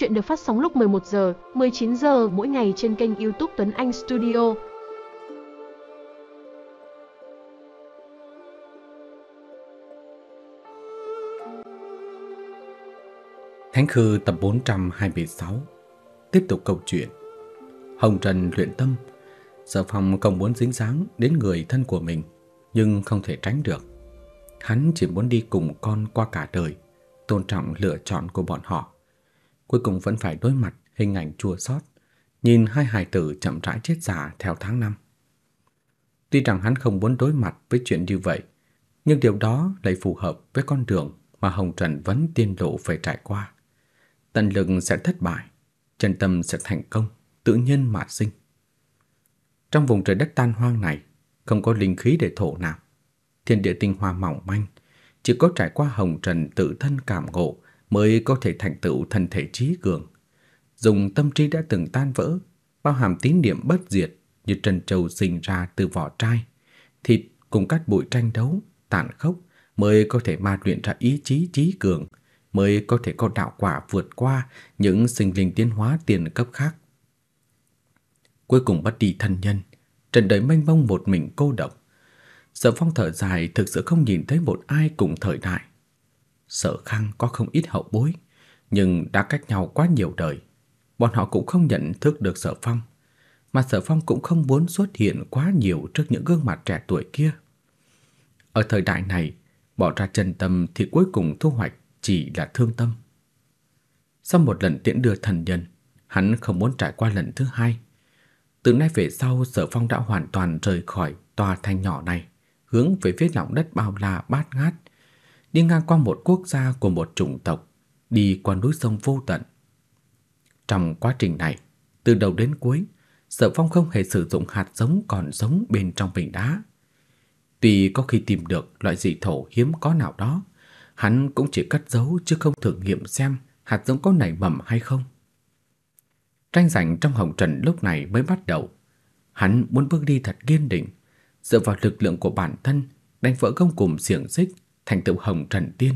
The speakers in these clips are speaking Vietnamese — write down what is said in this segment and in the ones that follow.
Chuyện được phát sóng lúc 11 giờ, 19 giờ mỗi ngày trên kênh YouTube Tuấn Anh Studio. Thánh Khư tập 426 Tiếp tục câu chuyện Hồng Trần luyện tâm Sở phòng không muốn dính dáng đến người thân của mình Nhưng không thể tránh được Hắn chỉ muốn đi cùng con qua cả đời Tôn trọng lựa chọn của bọn họ cuối cùng vẫn phải đối mặt hình ảnh chua xót, nhìn hai hài tử chậm rãi chết già theo tháng năm. Tuy rằng hắn không muốn đối mặt với chuyện như vậy, nhưng điều đó lại phù hợp với con đường mà Hồng Trần vẫn tiên lộ phải trải qua. Tần lực sẽ thất bại, chân tâm sẽ thành công, tự nhiên mà sinh. Trong vùng trời đất tan hoang này, không có linh khí để thổ nạp. Thiên địa tinh hoa mỏng manh, chỉ có trải qua Hồng Trần tự thân cảm ngộ mới có thể thành tựu thần thể trí cường. Dùng tâm trí đã từng tan vỡ, bao hàm tín niệm bất diệt như trần châu sinh ra từ vỏ trai, thịt cùng các bụi tranh đấu, tàn khốc mới có thể ma luyện ra ý chí trí cường, mới có thể có đạo quả vượt qua những sinh linh tiến hóa tiền cấp khác. Cuối cùng bất đi thân nhân, trần đời mênh mông một mình cô độc. Sở Phong thở dài thực sự không nhìn thấy một ai cùng thời đại Sở Khang có không ít hậu bối, nhưng đã cách nhau quá nhiều đời. Bọn họ cũng không nhận thức được Sở Phong, mà Sở Phong cũng không muốn xuất hiện quá nhiều trước những gương mặt trẻ tuổi kia. Ở thời đại này, bỏ ra chân tâm thì cuối cùng thu hoạch chỉ là thương tâm. Sau một lần tiễn đưa thần nhân, hắn không muốn trải qua lần thứ hai. Từ nay về sau, Sở Phong đã hoàn toàn rời khỏi tòa thành nhỏ này, hướng về phía lòng đất bao la bát ngát đi ngang qua một quốc gia của một chủng tộc, đi qua núi sông vô tận. Trong quá trình này, từ đầu đến cuối, Sở Phong không hề sử dụng hạt giống còn sống bên trong bình đá. Tuy có khi tìm được loại dị thổ hiếm có nào đó, hắn cũng chỉ cất giấu chứ không thử nghiệm xem hạt giống có nảy mầm hay không. Tranh giành trong hồng trần lúc này mới bắt đầu. Hắn muốn bước đi thật kiên định, dựa vào lực lượng của bản thân đánh vỡ gông cùm xiềng xích thành tựu hồng trần tiên.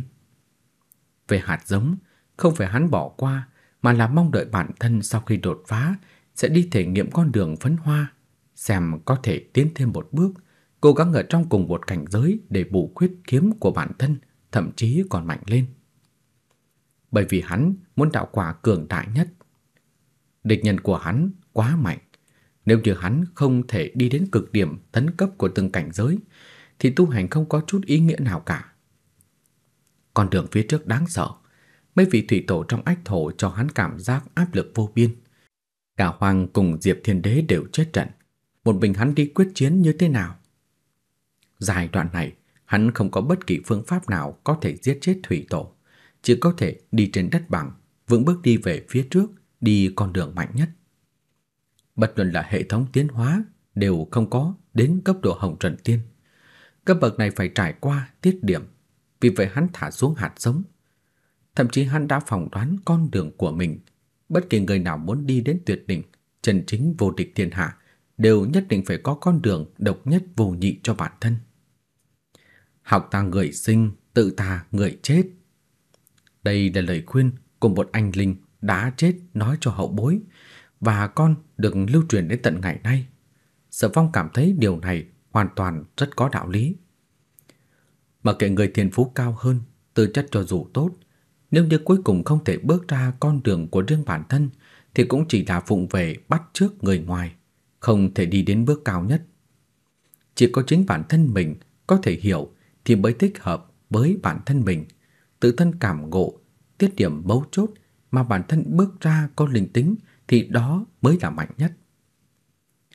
Về hạt giống, không phải hắn bỏ qua mà là mong đợi bản thân sau khi đột phá sẽ đi thể nghiệm con đường phấn hoa, xem có thể tiến thêm một bước, cố gắng ở trong cùng một cảnh giới để bù khuyết kiếm của bản thân, thậm chí còn mạnh lên. Bởi vì hắn muốn đạo quả cường đại nhất. Địch nhân của hắn quá mạnh, nếu như hắn không thể đi đến cực điểm tấn cấp của từng cảnh giới thì tu hành không có chút ý nghĩa nào cả. Con đường phía trước đáng sợ. Mấy vị thủy tổ trong ách thổ cho hắn cảm giác áp lực vô biên. Cả Hoàng cùng Diệp Thiên Đế đều chết trận. Một mình hắn đi quyết chiến như thế nào? Dài đoạn này, hắn không có bất kỳ phương pháp nào có thể giết chết thủy tổ. Chỉ có thể đi trên đất bằng, vững bước đi về phía trước, đi con đường mạnh nhất. Bất luận là hệ thống tiến hóa đều không có đến cấp độ hồng trần tiên. Cấp bậc này phải trải qua tiết điểm vì vậy hắn thả xuống hạt giống. Thậm chí hắn đã phỏng đoán con đường của mình. Bất kỳ người nào muốn đi đến tuyệt đỉnh, chân chính vô địch thiên hạ, đều nhất định phải có con đường độc nhất vô nhị cho bản thân. Học ta người sinh, tự ta người chết. Đây là lời khuyên của một anh linh đã chết nói cho hậu bối và con được lưu truyền đến tận ngày nay. Sở Phong cảm thấy điều này hoàn toàn rất có đạo lý. Mà kệ người thiên phú cao hơn, tư chất cho dù tốt, nếu như cuối cùng không thể bước ra con đường của riêng bản thân thì cũng chỉ là phụng về bắt trước người ngoài, không thể đi đến bước cao nhất. Chỉ có chính bản thân mình có thể hiểu thì mới thích hợp với bản thân mình, tự thân cảm ngộ, tiết điểm bấu chốt mà bản thân bước ra có linh tính thì đó mới là mạnh nhất.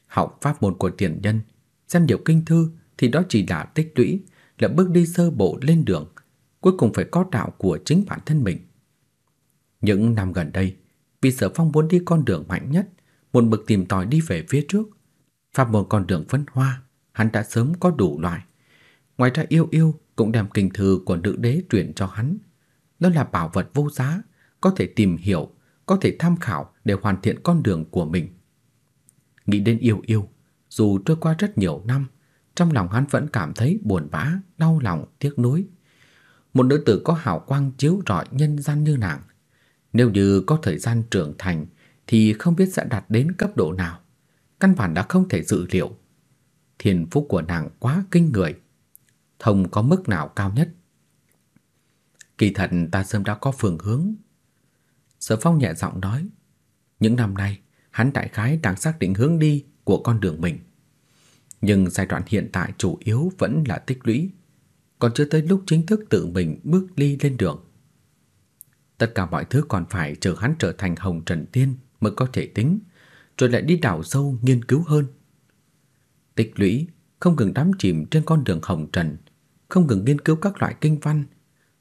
Học pháp môn của tiền nhân, xem nhiều kinh thư thì đó chỉ là tích lũy là bước đi sơ bộ lên đường, cuối cùng phải có đạo của chính bản thân mình. Những năm gần đây, vì Sở Phong muốn đi con đường mạnh nhất, muốn bực tìm tòi đi về phía trước, pháp môn con đường phân hoa, hắn đã sớm có đủ loại. Ngoài ra yêu yêu cũng đem kinh thư của nữ đế truyền cho hắn. Đó là bảo vật vô giá, có thể tìm hiểu, có thể tham khảo để hoàn thiện con đường của mình. Nghĩ đến yêu yêu, dù trôi qua rất nhiều năm, trong lòng hắn vẫn cảm thấy buồn bã, đau lòng, tiếc nuối. Một nữ tử có hào quang chiếu rọi nhân gian như nàng, nếu như có thời gian trưởng thành thì không biết sẽ đạt đến cấp độ nào, căn bản đã không thể dự liệu. Thiên phú của nàng quá kinh người, thông có mức nào cao nhất. Kỳ thật ta sớm đã có phương hướng. Sở Phong nhẹ giọng nói, những năm nay hắn đại khái đang xác định hướng đi của con đường mình. Nhưng giai đoạn hiện tại chủ yếu vẫn là tích lũy, còn chưa tới lúc chính thức tự mình bước đi lên đường. Tất cả mọi thứ còn phải chờ hắn trở thành Hồng Trần Tiên mới có thể tính, rồi lại đi đào sâu nghiên cứu hơn. Tích lũy không ngừng đắm chìm trên con đường Hồng Trần, không ngừng nghiên cứu các loại kinh văn,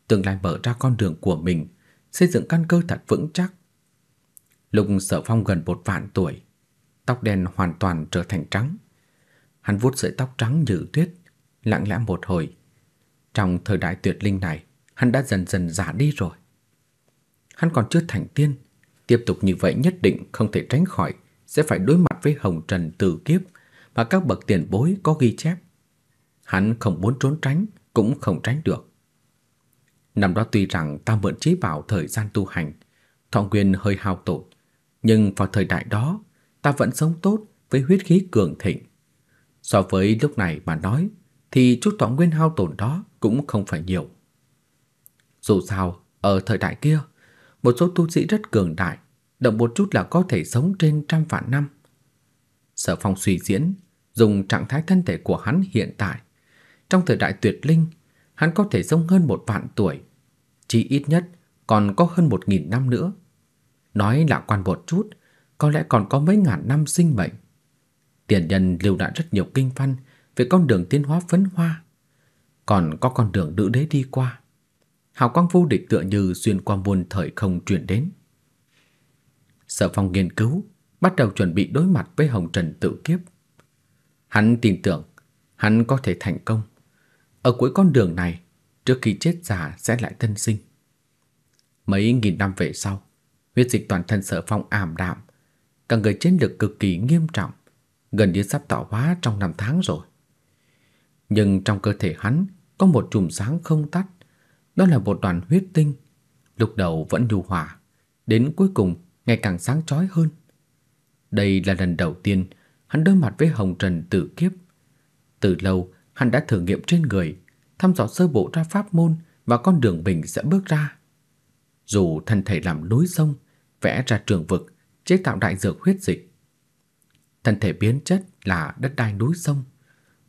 tương lai mở ra con đường của mình, xây dựng căn cơ thật vững chắc. Lục Sở Phong gần một vạn tuổi, tóc đen hoàn toàn trở thành trắng, Hắn vuốt sợi tóc trắng như tuyết, lặng lẽ một hồi. Trong thời đại tuyệt linh này, hắn đã dần dần già đi rồi. Hắn còn chưa thành tiên, tiếp tục như vậy nhất định không thể tránh khỏi sẽ phải đối mặt với hồng trần từ kiếp và các bậc tiền bối có ghi chép. Hắn không muốn trốn tránh cũng không tránh được. Năm đó tuy rằng ta mượn trí bảo thời gian tu hành, thọ nguyên hơi hao tổn, nhưng vào thời đại đó, ta vẫn sống tốt với huyết khí cường thịnh, So với lúc này mà nói thì chút thọ nguyên hao tổn đó cũng không phải nhiều. Dù sao, ở thời đại kia, một số tu sĩ rất cường đại, động một chút là có thể sống trên trăm vạn năm. Sở Phong suy diễn, dùng trạng thái thân thể của hắn hiện tại, trong thời đại tuyệt linh, hắn có thể sống hơn một vạn tuổi, chỉ ít nhất còn có hơn một nghìn năm nữa. Nói là quan một chút, có lẽ còn có mấy ngàn năm sinh mệnh. Tiền nhân lưu lại rất nhiều kinh văn về con đường tiến hóa phấn hoa, còn có con đường nữ đế đi qua. Hào quang vô địch tựa như xuyên qua muôn thời không truyền đến. Sở Phong nghiên cứu, bắt đầu chuẩn bị đối mặt với Hồng Trần tự kiếp. Hắn tin tưởng hắn có thể thành công. Ở cuối con đường này, trước khi chết già sẽ lại tân sinh. Mấy nghìn năm về sau, huyết dịch toàn thân Sở Phong ảm đạm, cả người chiến lực cực kỳ nghiêm trọng gần như sắp tạo hóa trong năm tháng rồi. Nhưng trong cơ thể hắn có một chùm sáng không tắt, đó là một đoàn huyết tinh, lúc đầu vẫn nhu hòa, đến cuối cùng ngày càng sáng chói hơn. Đây là lần đầu tiên hắn đối mặt với Hồng Trần Tử Kiếp. Từ lâu, hắn đã thử nghiệm trên người, thăm dò sơ bộ ra pháp môn và con đường mình sẽ bước ra. Dù thân thể làm núi sông, vẽ ra trường vực, chế tạo đại dược huyết dịch, thân thể biến chất là đất đai núi sông.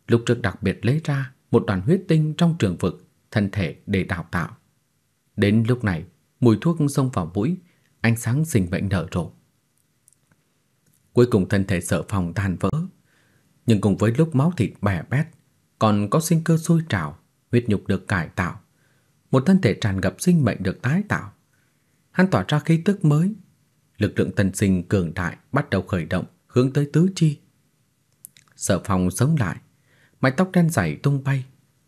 lúc Trực đặc biệt lấy ra một đoàn huyết tinh trong trường vực, thân thể để đào tạo. Đến lúc này, mùi thuốc xông vào mũi, ánh sáng sinh bệnh nở rộ. Cuối cùng thân thể sợ phòng tan vỡ, nhưng cùng với lúc máu thịt bè bét, còn có sinh cơ sôi trào, huyết nhục được cải tạo, một thân thể tràn ngập sinh mệnh được tái tạo. Hắn tỏa ra khí tức mới, lực lượng tân sinh cường đại bắt đầu khởi động hướng tới tứ chi. Sở Phong sống lại, mái tóc đen dài tung bay,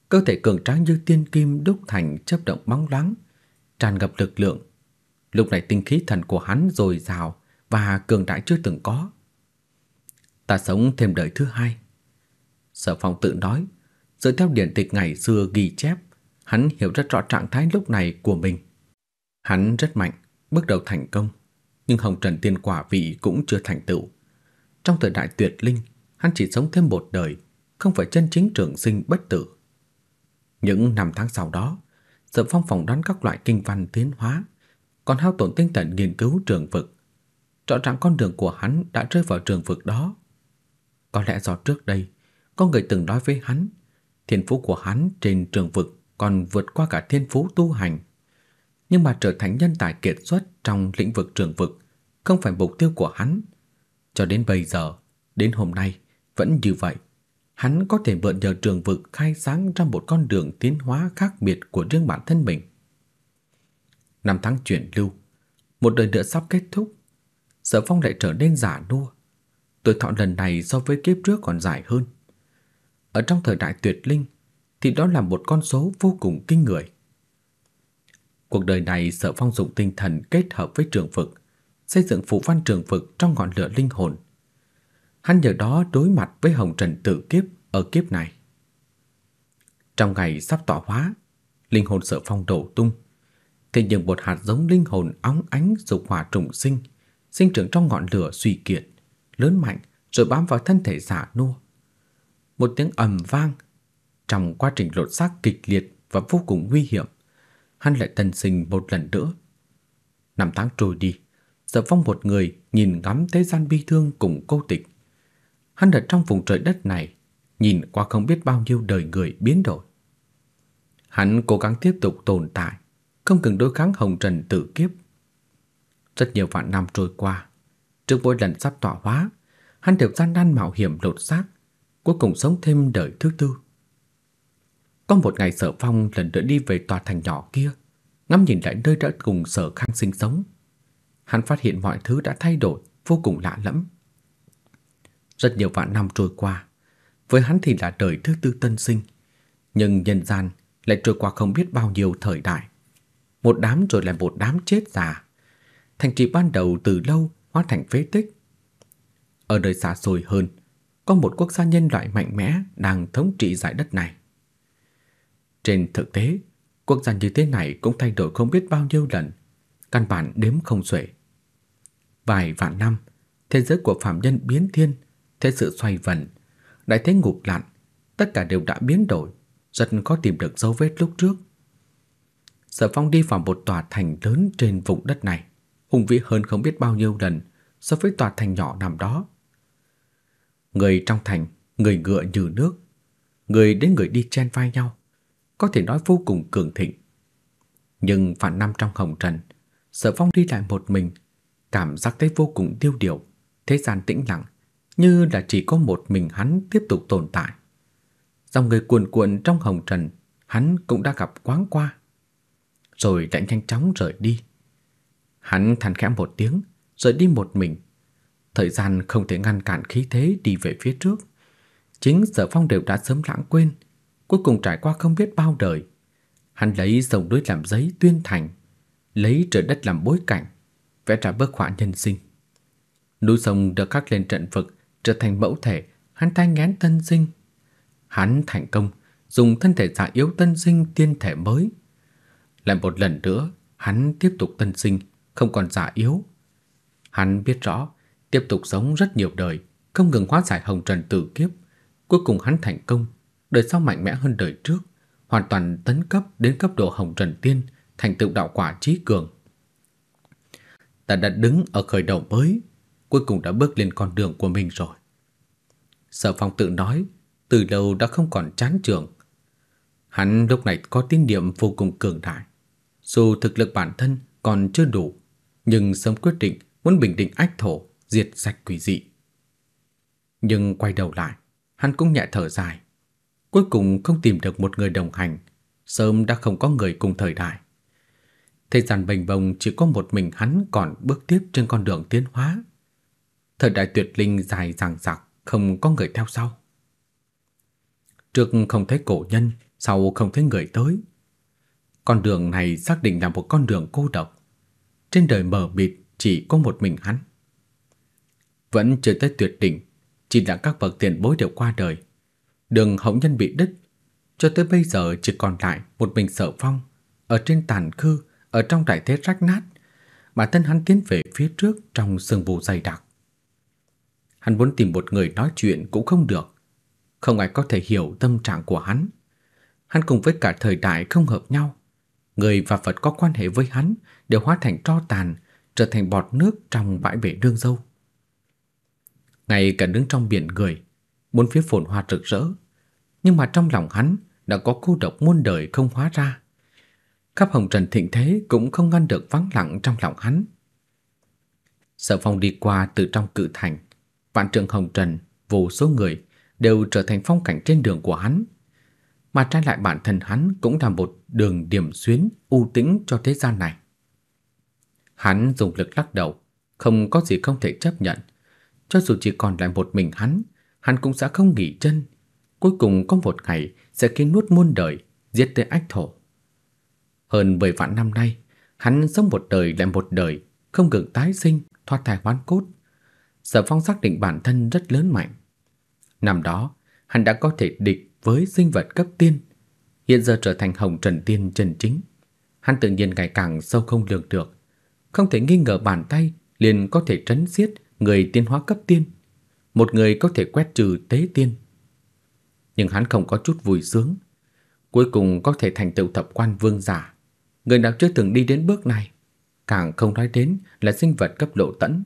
cơ thể cường tráng như tiên kim đúc thành chớp động bóng loáng, tràn ngập lực lượng. Lúc này tinh khí thần của hắn dồi dào và cường đại chưa từng có. Ta sống thêm đời thứ hai. Sở Phong tự nói, dựa theo điển tịch ngày xưa ghi chép, hắn hiểu rất rõ trạng thái lúc này của mình. Hắn rất mạnh, bước đầu thành công, nhưng Hồng Trần Tiên Quả vị cũng chưa thành tựu. Trong thời đại tuyệt linh, hắn chỉ sống thêm một đời, không phải chân chính trường sinh bất tử. Những năm tháng sau đó, Sở Phong phỏng đoán các loại kinh văn tiến hóa, còn hao tổn tinh thần nghiên cứu trường vực. cho rằng con đường của hắn đã rơi vào trường vực đó. Có lẽ do trước đây, có người từng nói với hắn, thiên phú của hắn trên trường vực còn vượt qua cả thiên phú tu hành. Nhưng mà trở thành nhân tài kiệt xuất trong lĩnh vực trường vực không phải mục tiêu của hắn. Cho đến bây giờ, đến hôm nay vẫn như vậy. Hắn có thể mượn nhờ trường vực khai sáng ra một con đường tiến hóa khác biệt của riêng bản thân mình. Năm tháng chuyển lưu, một đời nữa sắp kết thúc. Sở Phong lại trở nên già nua. Tuổi thọ lần này so với kiếp trước còn dài hơn. Ở trong thời đại tuyệt linh thì đó là một con số vô cùng kinh người. Cuộc đời này Sở Phong dùng tinh thần kết hợp với trường vực xây dựng phụ văn trường vực trong ngọn lửa linh hồn. Hắn giờ đó đối mặt với hồng trần tự kiếp ở kiếp này. Trong ngày sắp tỏa hóa, linh hồn sợ phong đổ tung. Thế nhưng một hạt giống linh hồn óng ánh dục hỏa trùng sinh, sinh trưởng trong ngọn lửa suy kiệt, lớn mạnh rồi bám vào thân thể giả nua. Một tiếng ầm vang, trong quá trình lột xác kịch liệt và vô cùng nguy hiểm, hắn lại tân sinh một lần nữa. Năm tháng trôi đi, Sở Phong một người nhìn ngắm thế gian bi thương cùng cô tịch. Hắn ở trong vùng trời đất này, nhìn qua không biết bao nhiêu đời người biến đổi. Hắn cố gắng tiếp tục tồn tại, không cần đối kháng hồng trần tự kiếp. Rất nhiều vạn năm trôi qua, trước mỗi lần sắp tọa hóa, hắn đều gian nan mạo hiểm lột xác, cuối cùng sống thêm đời thứ tư. Có một ngày Sở Phong lần nữa đi về tòa thành nhỏ kia, ngắm nhìn lại nơi đã cùng Sở Khang sinh sống, hắn phát hiện mọi thứ đã thay đổi vô cùng lạ lẫm. Rất nhiều vạn năm trôi qua, với hắn thì là đời thứ tư tân sinh, nhưng nhân gian lại trôi qua không biết bao nhiêu thời đại. Một đám rồi lại một đám chết già. Thành trì ban đầu từ lâu hóa thành phế tích. Ở đời xa xôi hơn, có một quốc gia nhân loại mạnh mẽ đang thống trị giải đất này. Trên thực tế, quốc gia như thế này cũng thay đổi không biết bao nhiêu lần, căn bản đếm không xuể. Vài vạn năm, thế giới của phàm nhân biến thiên, thế sự xoay vần, đại thế ngục lặn, tất cả đều đã biến đổi, rất khó tìm được dấu vết lúc trước. Sở Phong đi vào một tòa thành lớn trên vùng đất này, hùng vĩ hơn không biết bao nhiêu lần so với tòa thành nhỏ nằm đó. Người trong thành, người ngựa như nước, người đến người đi chen vai nhau, có thể nói vô cùng cường thịnh. Nhưng vạn năm trong hồng trần, Sở Phong đi lại một mình cảm giác thấy vô cùng tiêu điều, thế gian tĩnh lặng, như là chỉ có một mình hắn tiếp tục tồn tại. Dòng người cuồn cuộn trong hồng trần, hắn cũng đã gặp quáng qua, rồi lại nhanh chóng rời đi. Hắn than khẽ một tiếng, rời đi một mình. Thời gian không thể ngăn cản khí thế đi về phía trước. Chính Sở Phong đều đã sớm lãng quên, cuối cùng trải qua không biết bao đời. Hắn lấy dòng núi làm giấy tuyên thành, lấy trời đất làm bối cảnh, vẽ ra bức họa nhân sinh. Núi sông được khắc lên trận vực, trở thành mẫu thể, hắn thanh ngán tân sinh. Hắn thành công, dùng thân thể giả yếu tân sinh tiên thể mới. Lại một lần nữa, hắn tiếp tục tân sinh, không còn giả yếu. Hắn biết rõ, tiếp tục sống rất nhiều đời, không ngừng hóa giải hồng trần tử kiếp. Cuối cùng hắn thành công, đời sau mạnh mẽ hơn đời trước, hoàn toàn tấn cấp đến cấp độ hồng trần tiên, thành tựu đạo quả trí cường ta đã đứng ở khởi đầu mới, cuối cùng đã bước lên con đường của mình rồi. Sở Phong tự nói, từ lâu đã không còn chán trường. Hắn lúc này có tín niệm vô cùng cường đại. Dù thực lực bản thân còn chưa đủ, nhưng sớm quyết định muốn bình định ách thổ, diệt sạch quỷ dị. Nhưng quay đầu lại, hắn cũng nhẹ thở dài. Cuối cùng không tìm được một người đồng hành, sớm đã không có người cùng thời đại. Thế gian bình bồng chỉ có một mình hắn còn bước tiếp trên con đường tiến hóa. Thời đại tuyệt linh dài dằng dặc, không có người theo sau. Trước không thấy cổ nhân, sau không thấy người tới. Con đường này xác định là một con đường cô độc. Trên đời mờ mịt chỉ có một mình hắn. Vẫn chưa tới tuyệt đỉnh, chỉ là các bậc tiền bối đều qua đời. Đường hậu nhân bị đứt, cho tới bây giờ chỉ còn lại một mình sở phong ở trên tàn khư ở trong trại thế rách nát, bản thân hắn tiến về phía trước trong sương mù dày đặc. Hắn muốn tìm một người nói chuyện cũng không được, không ai có thể hiểu tâm trạng của hắn. Hắn cùng với cả thời đại không hợp nhau, người và vật có quan hệ với hắn đều hóa thành tro tàn, trở thành bọt nước trong bãi bể đương dâu. Ngay cả đứng trong biển người, bốn phía phồn hoa rực rỡ, nhưng mà trong lòng hắn đã có cô độc muôn đời không hóa ra khắp hồng trần thịnh thế cũng không ngăn được vắng lặng trong lòng hắn. Sở Phong đi qua từ trong cự thành, vạn trường hồng trần, vô số người đều trở thành phong cảnh trên đường của hắn. Mà trái lại bản thân hắn cũng là một đường điểm xuyến u tĩnh cho thế gian này. Hắn dùng lực lắc đầu, không có gì không thể chấp nhận. Cho dù chỉ còn lại một mình hắn, hắn cũng sẽ không nghỉ chân. Cuối cùng có một ngày sẽ khiến nuốt muôn đời, giết tới ách thổ. Hơn 10 vạn năm nay, hắn sống một đời lại một đời, không ngừng tái sinh, thoát thai hoán cốt. Sở Phong xác định bản thân rất lớn mạnh. Năm đó, hắn đã có thể địch với sinh vật cấp tiên, hiện giờ trở thành Hồng Trần Tiên chân chính. Hắn tự nhiên ngày càng sâu không lường được, không thể nghi ngờ bàn tay liền có thể trấn giết người tiên hóa cấp tiên, một người có thể quét trừ tế tiên. Nhưng hắn không có chút vui sướng, cuối cùng có thể thành tựu thập quan vương giả Người nào chưa từng đi đến bước này Càng không nói đến là sinh vật cấp lộ tẫn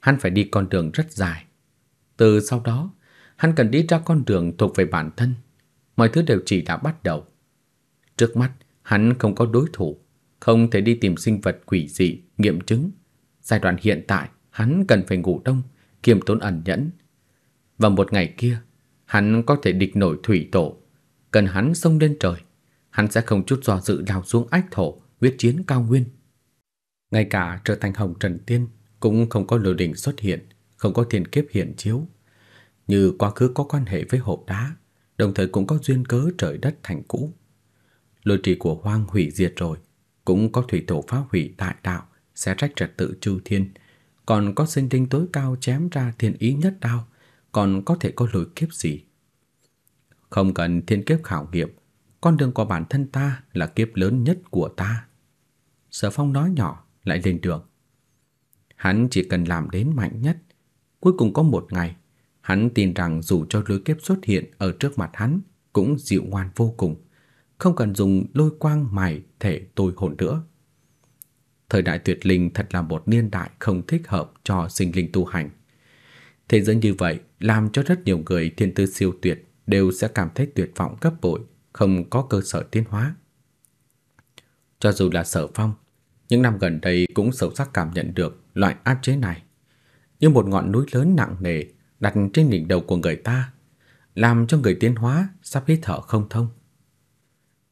Hắn phải đi con đường rất dài Từ sau đó Hắn cần đi ra con đường thuộc về bản thân Mọi thứ đều chỉ đã bắt đầu Trước mắt hắn không có đối thủ Không thể đi tìm sinh vật quỷ dị Nghiệm chứng Giai đoạn hiện tại hắn cần phải ngủ đông Kiềm tốn ẩn nhẫn Và một ngày kia Hắn có thể địch nổi thủy tổ Cần hắn sông lên trời hắn sẽ không chút do dự đào xuống ách thổ, huyết chiến cao nguyên. Ngay cả trở thành hồng trần tiên cũng không có lửa đỉnh xuất hiện, không có thiên kiếp hiện chiếu. Như quá khứ có quan hệ với hộp đá, đồng thời cũng có duyên cớ trời đất thành cũ. Lôi trì của hoang hủy diệt rồi, cũng có thủy tổ phá hủy đại đạo, sẽ rách trật tự chư thiên, còn có sinh linh tối cao chém ra thiên ý nhất đao, còn có thể có lôi kiếp gì. Không cần thiên kiếp khảo nghiệm, con đường của bản thân ta là kiếp lớn nhất của ta. Sở Phong nói nhỏ lại lên đường. Hắn chỉ cần làm đến mạnh nhất. Cuối cùng có một ngày, hắn tin rằng dù cho lôi kiếp xuất hiện ở trước mặt hắn cũng dịu ngoan vô cùng, không cần dùng lôi quang mài thể tôi hồn nữa. Thời đại tuyệt linh thật là một niên đại không thích hợp cho sinh linh tu hành. Thế giới như vậy làm cho rất nhiều người thiên tư siêu tuyệt đều sẽ cảm thấy tuyệt vọng gấp bội không có cơ sở tiến hóa. Cho dù là Sở Phong, những năm gần đây cũng sâu sắc cảm nhận được loại áp chế này. Như một ngọn núi lớn nặng nề đặt trên đỉnh đầu của người ta, làm cho người tiến hóa sắp hít thở không thông.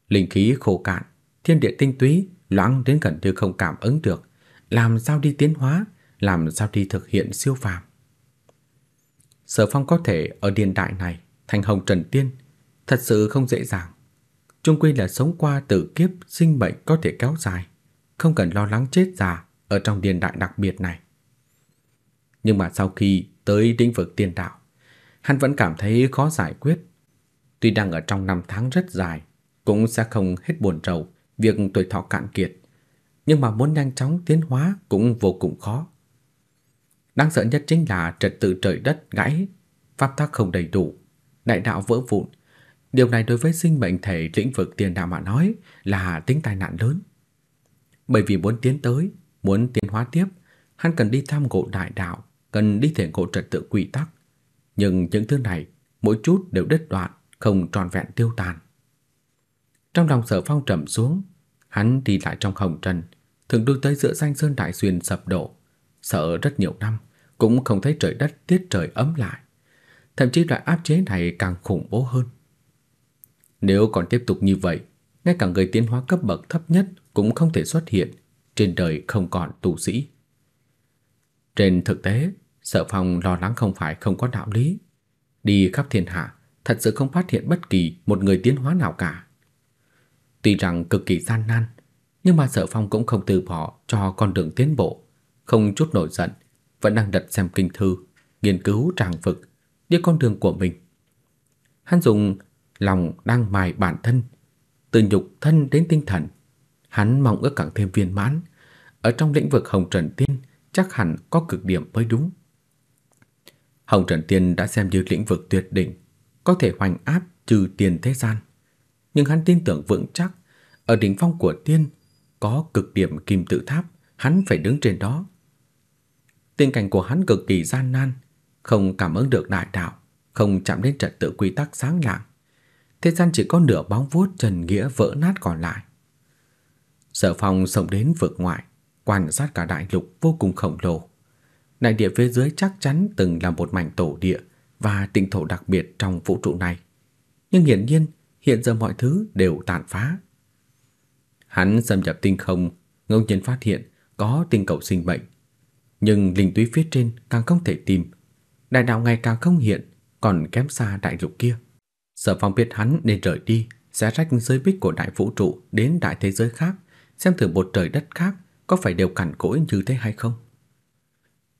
Linh khí khô cạn, thiên địa tinh túy loãng đến gần như không cảm ứng được, làm sao đi tiến hóa, làm sao đi thực hiện siêu phàm. Sở Phong có thể ở điện đại này thành Hồng Trần Tiên, thật sự không dễ dàng chung quy là sống qua tự kiếp sinh bệnh có thể kéo dài, không cần lo lắng chết già ở trong điền đại đặc biệt này. Nhưng mà sau khi tới lĩnh vực tiên đạo, hắn vẫn cảm thấy khó giải quyết. Tuy đang ở trong năm tháng rất dài, cũng sẽ không hết buồn rầu việc tuổi thọ cạn kiệt, nhưng mà muốn nhanh chóng tiến hóa cũng vô cùng khó. Đáng sợ nhất chính là trật tự trời đất gãy, pháp tắc không đầy đủ, đại đạo vỡ vụn, Điều này đối với sinh mệnh thể lĩnh vực tiền đạo mà nói là tính tai nạn lớn. Bởi vì muốn tiến tới, muốn tiến hóa tiếp, hắn cần đi tham ngộ đại đạo, cần đi thể ngộ trật tự quy tắc. Nhưng những thứ này, mỗi chút đều đứt đoạn, không tròn vẹn tiêu tàn. Trong lòng sở phong trầm xuống, hắn đi lại trong hồng trần, thường đưa tới giữa danh sơn đại xuyên sập đổ. Sợ rất nhiều năm, cũng không thấy trời đất tiết trời ấm lại. Thậm chí loại áp chế này càng khủng bố hơn. Nếu còn tiếp tục như vậy, ngay cả người tiến hóa cấp bậc thấp nhất cũng không thể xuất hiện, trên đời không còn tu sĩ. Trên thực tế, Sở Phong lo lắng không phải không có đạo lý. Đi khắp thiên hạ, thật sự không phát hiện bất kỳ một người tiến hóa nào cả. Tuy rằng cực kỳ gian nan, nhưng mà Sở Phong cũng không từ bỏ cho con đường tiến bộ, không chút nổi giận, vẫn đang đặt xem kinh thư, nghiên cứu tràng phục, đi con đường của mình. Hắn dùng lòng đang mài bản thân, từ nhục thân đến tinh thần. Hắn mong ước càng thêm viên mãn, ở trong lĩnh vực Hồng Trần Tiên chắc hẳn có cực điểm mới đúng. Hồng Trần Tiên đã xem như lĩnh vực tuyệt đỉnh, có thể hoành áp trừ tiền thế gian. Nhưng hắn tin tưởng vững chắc, ở đỉnh phong của tiên có cực điểm kim tự tháp, hắn phải đứng trên đó. Tình cảnh của hắn cực kỳ gian nan, không cảm ứng được đại đạo, không chạm đến trật tự quy tắc sáng lạng, Thế gian chỉ có nửa bóng vuốt Trần Nghĩa vỡ nát còn lại. Sở Phong sống đến vực ngoại, quan sát cả đại lục vô cùng khổng lồ. Đại địa phía dưới chắc chắn từng là một mảnh tổ địa và tinh thổ đặc biệt trong vũ trụ này. Nhưng hiển nhiên, hiện giờ mọi thứ đều tàn phá. Hắn xâm nhập tinh không, ngẫu nhiên phát hiện có tinh cầu sinh mệnh Nhưng linh túy phía trên càng không thể tìm, đại đạo ngày càng không hiện, còn kém xa đại lục kia. Sở Phong biết hắn nên rời đi, sẽ rách giới bích của đại vũ trụ đến đại thế giới khác, xem thử một trời đất khác có phải đều cằn cỗi như thế hay không.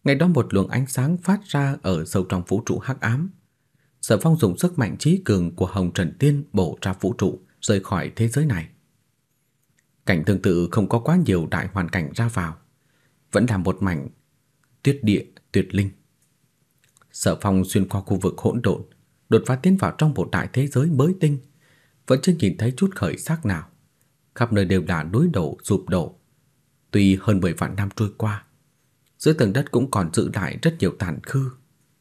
Ngày đó một luồng ánh sáng phát ra ở sâu trong vũ trụ hắc ám. Sở Phong dùng sức mạnh trí cường của Hồng Trần Tiên bổ ra vũ trụ, rời khỏi thế giới này. Cảnh tương tự không có quá nhiều đại hoàn cảnh ra vào, vẫn là một mảnh tuyết địa tuyệt linh. Sở Phong xuyên qua khu vực hỗn độn, đột phá tiến vào trong bộ đại thế giới mới tinh, vẫn chưa nhìn thấy chút khởi sắc nào. Khắp nơi đều là núi đổ, sụp đổ. Tuy hơn 10 vạn năm trôi qua, dưới tầng đất cũng còn giữ lại rất nhiều tàn khư,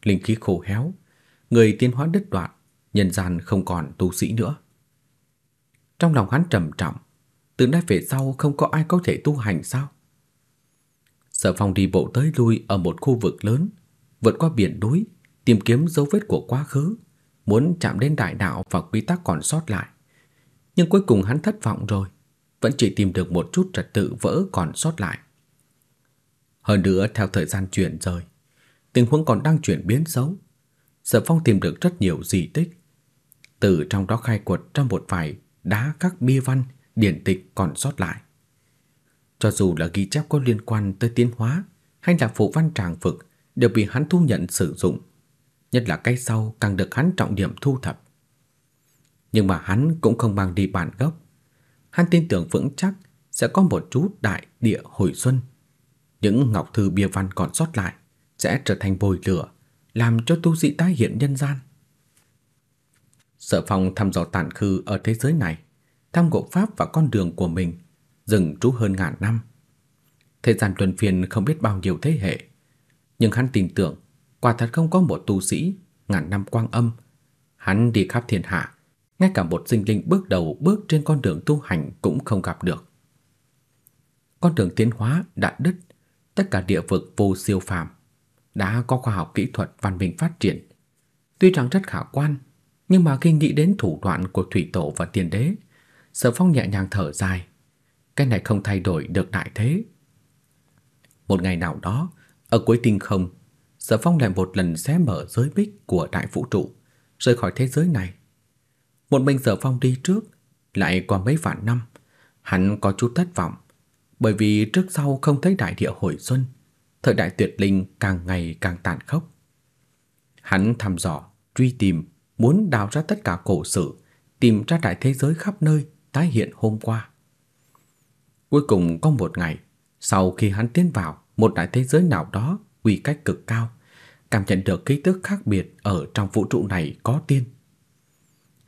linh khí khô héo, người tiến hóa đứt đoạn, nhân gian không còn tu sĩ nữa. Trong lòng hắn trầm trọng, từ nay về sau không có ai có thể tu hành sao? Sở Phong đi bộ tới lui ở một khu vực lớn, vượt qua biển núi, tìm kiếm dấu vết của quá khứ, muốn chạm đến đại đạo và quy tắc còn sót lại. Nhưng cuối cùng hắn thất vọng rồi, vẫn chỉ tìm được một chút trật tự vỡ còn sót lại. Hơn nữa theo thời gian chuyển rời, tình huống còn đang chuyển biến xấu. Sở Phong tìm được rất nhiều di tích, từ trong đó khai quật ra một vài đá các bia văn, điển tịch còn sót lại. Cho dù là ghi chép có liên quan tới tiến hóa hay là phụ văn tràng phực đều bị hắn thu nhận sử dụng nhất là cái sau càng được hắn trọng điểm thu thập. Nhưng mà hắn cũng không mang đi bản gốc. Hắn tin tưởng vững chắc sẽ có một chút đại địa hồi xuân. Những ngọc thư bia văn còn sót lại sẽ trở thành bồi lửa, làm cho tu sĩ tái hiện nhân gian. Sở Phong thăm dò tàn khư ở thế giới này, tham ngộ pháp và con đường của mình, dừng trú hơn ngàn năm. Thời gian tuần phiền không biết bao nhiêu thế hệ, nhưng hắn tin tưởng Quả thật không có một tu sĩ ngàn năm quang âm, hắn đi khắp thiên hạ, ngay cả một sinh linh bước đầu bước trên con đường tu hành cũng không gặp được. Con đường tiến hóa đã đứt, tất cả địa vực vô siêu phàm đã có khoa học kỹ thuật văn minh phát triển. Tuy rằng rất khả quan, nhưng mà khi nghĩ đến thủ đoạn của thủy tổ và tiền đế, Sở Phong nhẹ nhàng thở dài. Cái này không thay đổi được đại thế. Một ngày nào đó, ở cuối tinh không Sở Phong lại một lần xé mở giới bích của đại vũ trụ, rời khỏi thế giới này. Một mình Sở Phong đi trước, lại qua mấy vạn năm, hắn có chút thất vọng, bởi vì trước sau không thấy đại địa hồi xuân, thời đại tuyệt linh càng ngày càng tàn khốc. Hắn thăm dò, truy tìm, muốn đào ra tất cả cổ sự, tìm ra đại thế giới khắp nơi tái hiện hôm qua. Cuối cùng có một ngày, sau khi hắn tiến vào một đại thế giới nào đó quy cách cực cao, cảm nhận được ký tức khác biệt ở trong vũ trụ này có tiên.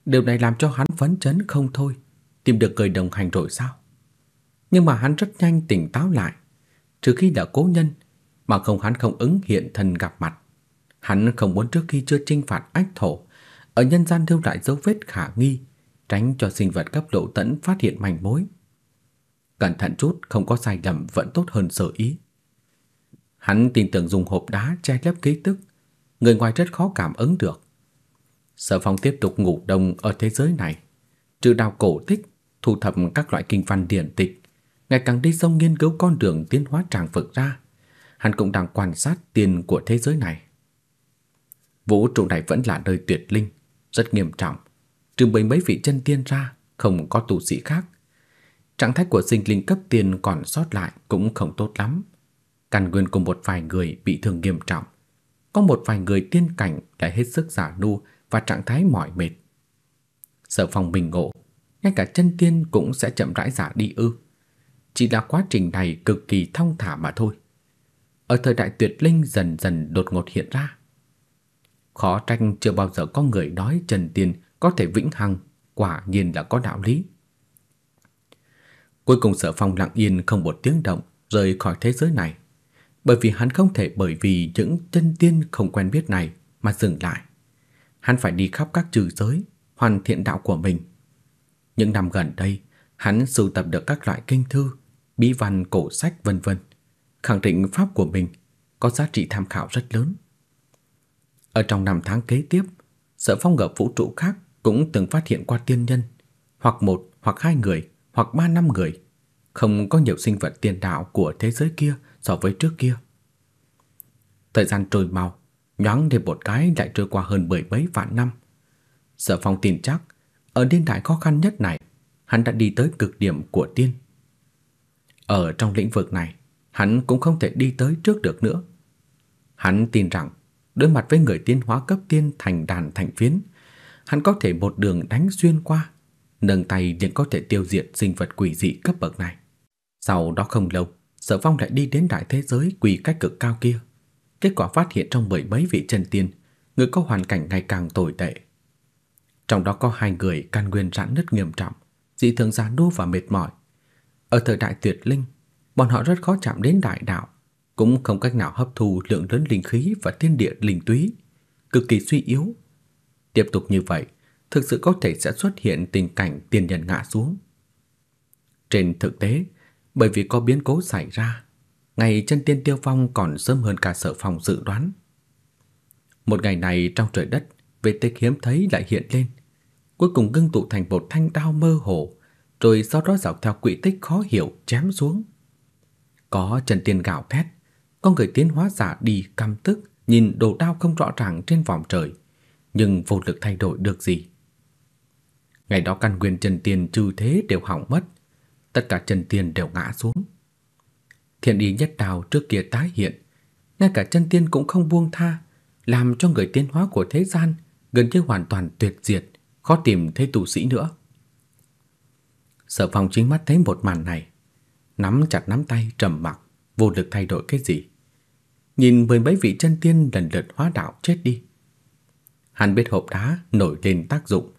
Điều này làm cho hắn phấn chấn không thôi, tìm được người đồng hành rồi sao? Nhưng mà hắn rất nhanh tỉnh táo lại, trừ khi đã cố nhân, mà không hắn không ứng hiện thân gặp mặt. Hắn không muốn trước khi chưa trinh phạt ách thổ, ở nhân gian lưu lại dấu vết khả nghi, tránh cho sinh vật cấp độ tẫn phát hiện manh mối. Cẩn thận chút không có sai lầm vẫn tốt hơn sở ý. Hắn tin tưởng dùng hộp đá che lấp ký tức, người ngoài rất khó cảm ứng được. Sở Phong tiếp tục ngủ đông ở thế giới này, trừ đào cổ tích, thu thập các loại kinh văn điển tịch, ngày càng đi sâu nghiên cứu con đường tiến hóa tràng vực ra. Hắn cũng đang quan sát tiền của thế giới này. Vũ trụ này vẫn là nơi tuyệt linh, rất nghiêm trọng. Trừ mấy mấy vị chân tiên ra, không có tu sĩ khác. Trạng thái của sinh linh cấp tiền còn sót lại cũng không tốt lắm. Càn Nguyên cùng một vài người bị thương nghiêm trọng. Có một vài người tiên cảnh đã hết sức giả nu và trạng thái mỏi mệt. Sở phòng bình ngộ, ngay cả chân tiên cũng sẽ chậm rãi giả đi ư. Chỉ là quá trình này cực kỳ thong thả mà thôi. Ở thời đại tuyệt linh dần dần đột ngột hiện ra. Khó tranh chưa bao giờ có người nói trần tiên có thể vĩnh hằng, quả nhiên là có đạo lý. Cuối cùng sở phong lặng yên không một tiếng động rời khỏi thế giới này bởi vì hắn không thể bởi vì những chân tiên không quen biết này mà dừng lại. Hắn phải đi khắp các trừ giới, hoàn thiện đạo của mình. Những năm gần đây, hắn sưu tập được các loại kinh thư, bí văn cổ sách vân vân, khẳng định pháp của mình có giá trị tham khảo rất lớn. Ở trong năm tháng kế tiếp, sở phong ở vũ trụ khác cũng từng phát hiện qua tiên nhân, hoặc một, hoặc hai người, hoặc ba năm người, không có nhiều sinh vật tiền đạo của thế giới kia so với trước kia. Thời gian trôi mau, nhoáng thêm một cái lại trôi qua hơn mười mấy vạn năm. Sở Phong tin chắc, ở niên đại khó khăn nhất này, hắn đã đi tới cực điểm của tiên. Ở trong lĩnh vực này, hắn cũng không thể đi tới trước được nữa. Hắn tin rằng, đối mặt với người tiên hóa cấp tiên thành đàn thành phiến, hắn có thể một đường đánh xuyên qua, nâng tay liền có thể tiêu diệt sinh vật quỷ dị cấp bậc này. Sau đó không lâu, Sở Phong lại đi đến đại thế giới quỳ cách cực cao kia. Kết quả phát hiện trong mười mấy vị chân tiên, người có hoàn cảnh ngày càng tồi tệ. Trong đó có hai người căn nguyên rạn nứt nghiêm trọng, dị thường già nua và mệt mỏi. Ở thời đại tuyệt linh, bọn họ rất khó chạm đến đại đạo, cũng không cách nào hấp thu lượng lớn linh khí và thiên địa linh túy, cực kỳ suy yếu. Tiếp tục như vậy, thực sự có thể sẽ xuất hiện tình cảnh tiền nhân ngã xuống. Trên thực tế, bởi vì có biến cố xảy ra, ngày chân tiên tiêu vong còn sớm hơn cả sở phòng dự đoán. Một ngày này trong trời đất, vết tích hiếm thấy lại hiện lên, cuối cùng ngưng tụ thành một thanh đao mơ hồ, rồi sau đó dọc theo quỹ tích khó hiểu chém xuống. Có chân tiên gào thét, con người tiến hóa giả đi căm tức nhìn đồ đao không rõ ràng trên vòng trời, nhưng vô lực thay đổi được gì. Ngày đó căn nguyên chân tiên trừ thế đều hỏng mất, tất cả chân tiên đều ngã xuống. Thiên ý nhất đạo trước kia tái hiện, ngay cả chân tiên cũng không buông tha, làm cho người tiến hóa của thế gian gần như hoàn toàn tuyệt diệt, khó tìm thấy tu sĩ nữa. Sở Phong chính mắt thấy một màn này, nắm chặt nắm tay trầm mặc, vô lực thay đổi cái gì. Nhìn mười mấy vị chân tiên lần lượt hóa đạo chết đi. Hắn biết hộp đá nổi lên tác dụng,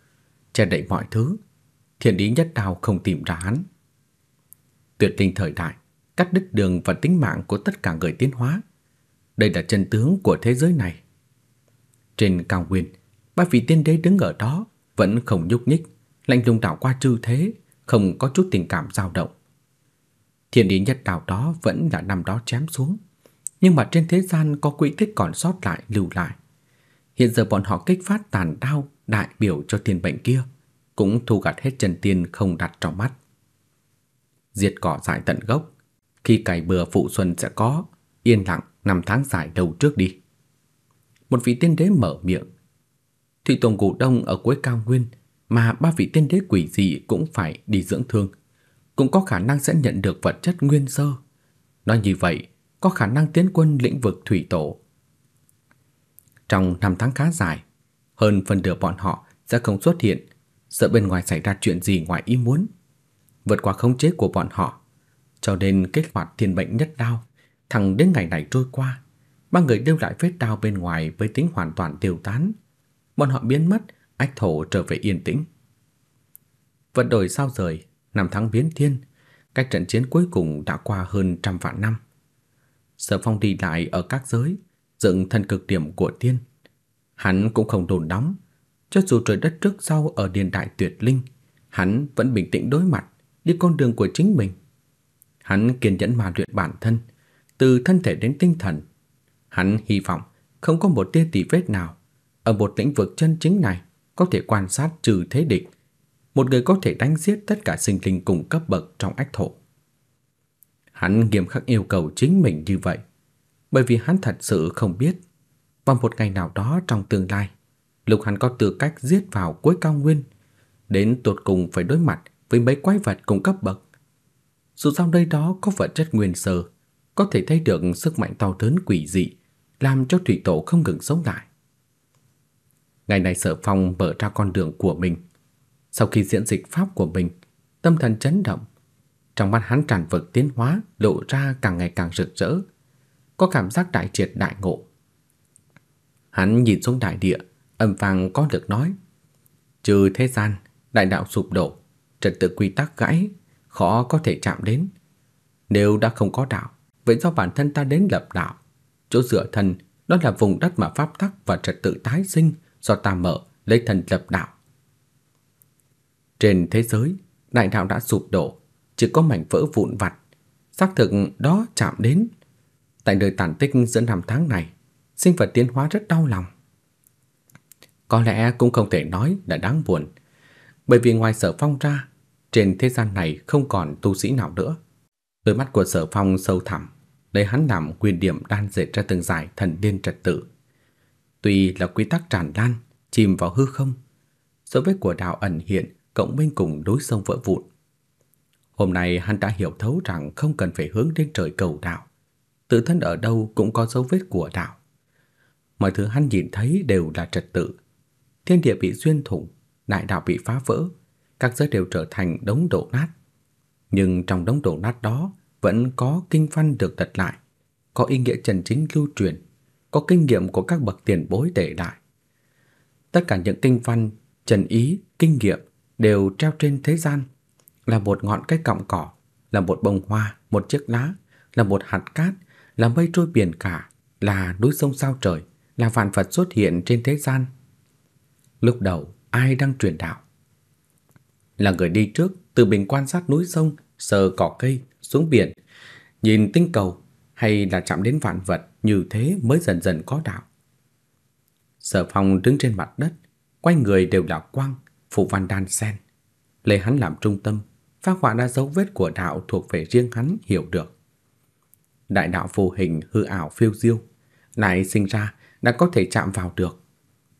che đậy mọi thứ, thiên ý nhất đạo không tìm ra hắn. Tuyệt linh thời đại cắt đứt đường và tính mạng của tất cả người tiến hóa. Đây là chân tướng của thế giới này. Trên cao nguyên, ba vị tiên đế đứng ở đó vẫn không nhúc nhích, lạnh lùng đảo qua chư thế, không có chút tình cảm dao động. Thiên ý nhất đạo đó vẫn là năm đó chém xuống, nhưng mà trên thế gian có quỹ tích còn sót lại lưu lại. Hiện giờ bọn họ kích phát tàn đao đại biểu cho thiên bệnh kia, cũng thu gặt hết chân tiên không đặt trong mắt diệt cỏ dại tận gốc, khi cày bừa phụ xuân sẽ có, yên lặng năm tháng dài đầu trước đi. Một vị tiên đế mở miệng. Thủy Tùng Cổ Đông ở cuối cao nguyên mà ba vị tiên đế quỷ dị cũng phải đi dưỡng thương, cũng có khả năng sẽ nhận được vật chất nguyên sơ. Nói như vậy, có khả năng tiến quân lĩnh vực thủy tổ. Trong năm tháng khá dài, hơn phần nửa bọn họ sẽ không xuất hiện, sợ bên ngoài xảy ra chuyện gì ngoài ý muốn vượt qua khống chế của bọn họ, cho nên kích hoạt thiên bệnh nhất đao, thẳng đến ngày này trôi qua, ba người đều lại vết đao bên ngoài với tính hoàn toàn tiêu tán. Bọn họ biến mất, ách thổ trở về yên tĩnh. Vận đổi sao rời, năm tháng biến thiên, cách trận chiến cuối cùng đã qua hơn trăm vạn năm. Sở Phong đi lại ở các giới, dựng thân cực điểm của tiên. Hắn cũng không đồn đóng, cho dù trời đất trước sau ở điện đại tuyệt linh, hắn vẫn bình tĩnh đối mặt đi con đường của chính mình. Hắn kiên nhẫn mà luyện bản thân, từ thân thể đến tinh thần. Hắn hy vọng không có một tia tỉ vết nào ở một lĩnh vực chân chính này có thể quan sát trừ thế địch. Một người có thể đánh giết tất cả sinh linh cùng cấp bậc trong ách thổ. Hắn nghiêm khắc yêu cầu chính mình như vậy, bởi vì hắn thật sự không biết vào một ngày nào đó trong tương lai, lục hắn có tư cách giết vào cuối cao nguyên, đến tột cùng phải đối mặt với mấy quái vật cùng cấp bậc. Dù sao đây đó có vật chất nguyên sơ, có thể thấy được sức mạnh to lớn quỷ dị làm cho thủy tổ không ngừng sống lại. Ngày này Sở Phong mở ra con đường của mình. Sau khi diễn dịch pháp của mình, tâm thần chấn động. Trong mắt hắn tràn vực tiến hóa lộ ra càng ngày càng rực rỡ, có cảm giác đại triệt đại ngộ. Hắn nhìn xuống đại địa, âm vang có được nói: "Trừ thế gian, đại đạo sụp đổ, trật tự quy tắc gãy, khó có thể chạm đến. Nếu đã không có đạo, vậy do bản thân ta đến lập đạo. Chỗ dựa thần, đó là vùng đất mà pháp tắc và trật tự tái sinh do ta mở lấy thần lập đạo. Trên thế giới, đại đạo đã sụp đổ, chỉ có mảnh vỡ vụn vặt. Xác thực đó chạm đến. Tại nơi tàn tích giữa năm tháng này, sinh vật tiến hóa rất đau lòng. Có lẽ cũng không thể nói là đáng buồn, bởi vì ngoài Sở Phong ra, trên thế gian này không còn tu sĩ nào nữa. Đôi mắt của Sở Phong sâu thẳm, lấy hắn làm quyền điểm đan dệt ra từng dải thần điên trật tự. Tuy là quy tắc tràn lan, chìm vào hư không, dấu vết của đạo ẩn hiện cộng bên cùng đối sông vỡ vụn. Hôm nay hắn đã hiểu thấu rằng không cần phải hướng đến trời cầu đạo, tự thân ở đâu cũng có dấu vết của đạo. Mọi thứ hắn nhìn thấy đều là trật tự, thiên địa bị xuyên thủng, đại đạo bị phá vỡ, các giới đều trở thành đống đổ nát. Nhưng trong đống đổ nát đó vẫn có kinh văn được đặt lại, có ý nghĩa chân chính lưu truyền, có kinh nghiệm của các bậc tiền bối để lại. Tất cả những kinh văn, trần ý, kinh nghiệm đều treo trên thế gian, là một ngọn cây cọng cỏ, là một bông hoa, một chiếc lá, là một hạt cát, là mây trôi biển cả, là núi sông sao trời, là vạn vật xuất hiện trên thế gian. Lúc đầu, ai đang truyền đạo. Là người đi trước, Từ Bình quan sát núi sông, sờ cỏ cây, xuống biển, nhìn tinh cầu hay là chạm đến vạn vật như thế mới dần dần có đạo. Sở Phong đứng trên mặt đất, quanh người đều là quang, phù văn đan sen. Lấy hắn làm trung tâm, phác họa ra dấu vết của đạo thuộc về riêng hắn hiểu được. Đại đạo vô hình hư ảo phiêu diêu, lại sinh ra đã có thể chạm vào được.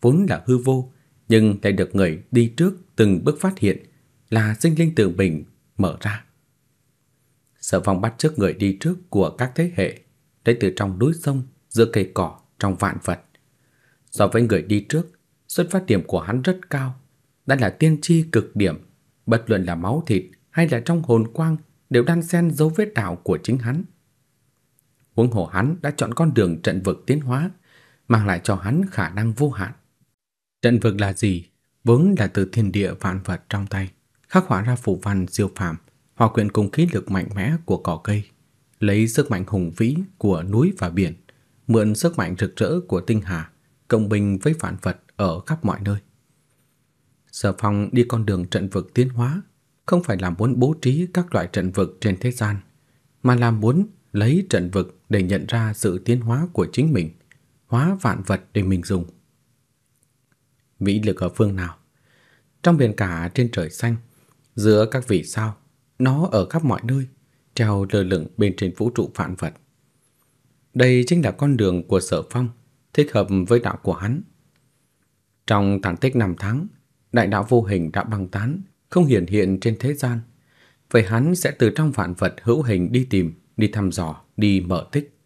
Vốn là hư vô, nhưng lại được người đi trước từng bước phát hiện là sinh linh từ mình mở ra. Sở Phong bắt trước người đi trước của các thế hệ, lấy từ trong núi sông giữa cây cỏ trong vạn vật. So với người đi trước, xuất phát điểm của hắn rất cao, đã là tiên tri cực điểm, bất luận là máu thịt hay là trong hồn quang đều đan xen dấu vết đạo của chính hắn. Huống hồ hắn đã chọn con đường trận vực tiến hóa, mang lại cho hắn khả năng vô hạn. Trận vực là gì? Vốn là từ thiên địa vạn vật trong tay, khắc họa ra phù văn diêu phàm, hòa quyện cùng khí lực mạnh mẽ của cỏ cây, lấy sức mạnh hùng vĩ của núi và biển, mượn sức mạnh rực rỡ của tinh hà, cộng bình với vạn vật ở khắp mọi nơi. Sở Phong đi con đường trận vực tiến hóa, không phải là muốn bố trí các loại trận vực trên thế gian, mà là muốn lấy trận vực để nhận ra sự tiến hóa của chính mình, hóa vạn vật để mình dùng vĩ lực ở phương nào. Trong biển cả trên trời xanh, giữa các vì sao, nó ở khắp mọi nơi, treo lơ lửng bên trên vũ trụ vạn vật. Đây chính là con đường của Sở Phong, thích hợp với đạo của hắn. Trong tàn tích năm tháng, đại đạo vô hình đã băng tán, không hiển hiện trên thế gian. Vậy hắn sẽ từ trong vạn vật hữu hình đi tìm, đi thăm dò, đi mở tích.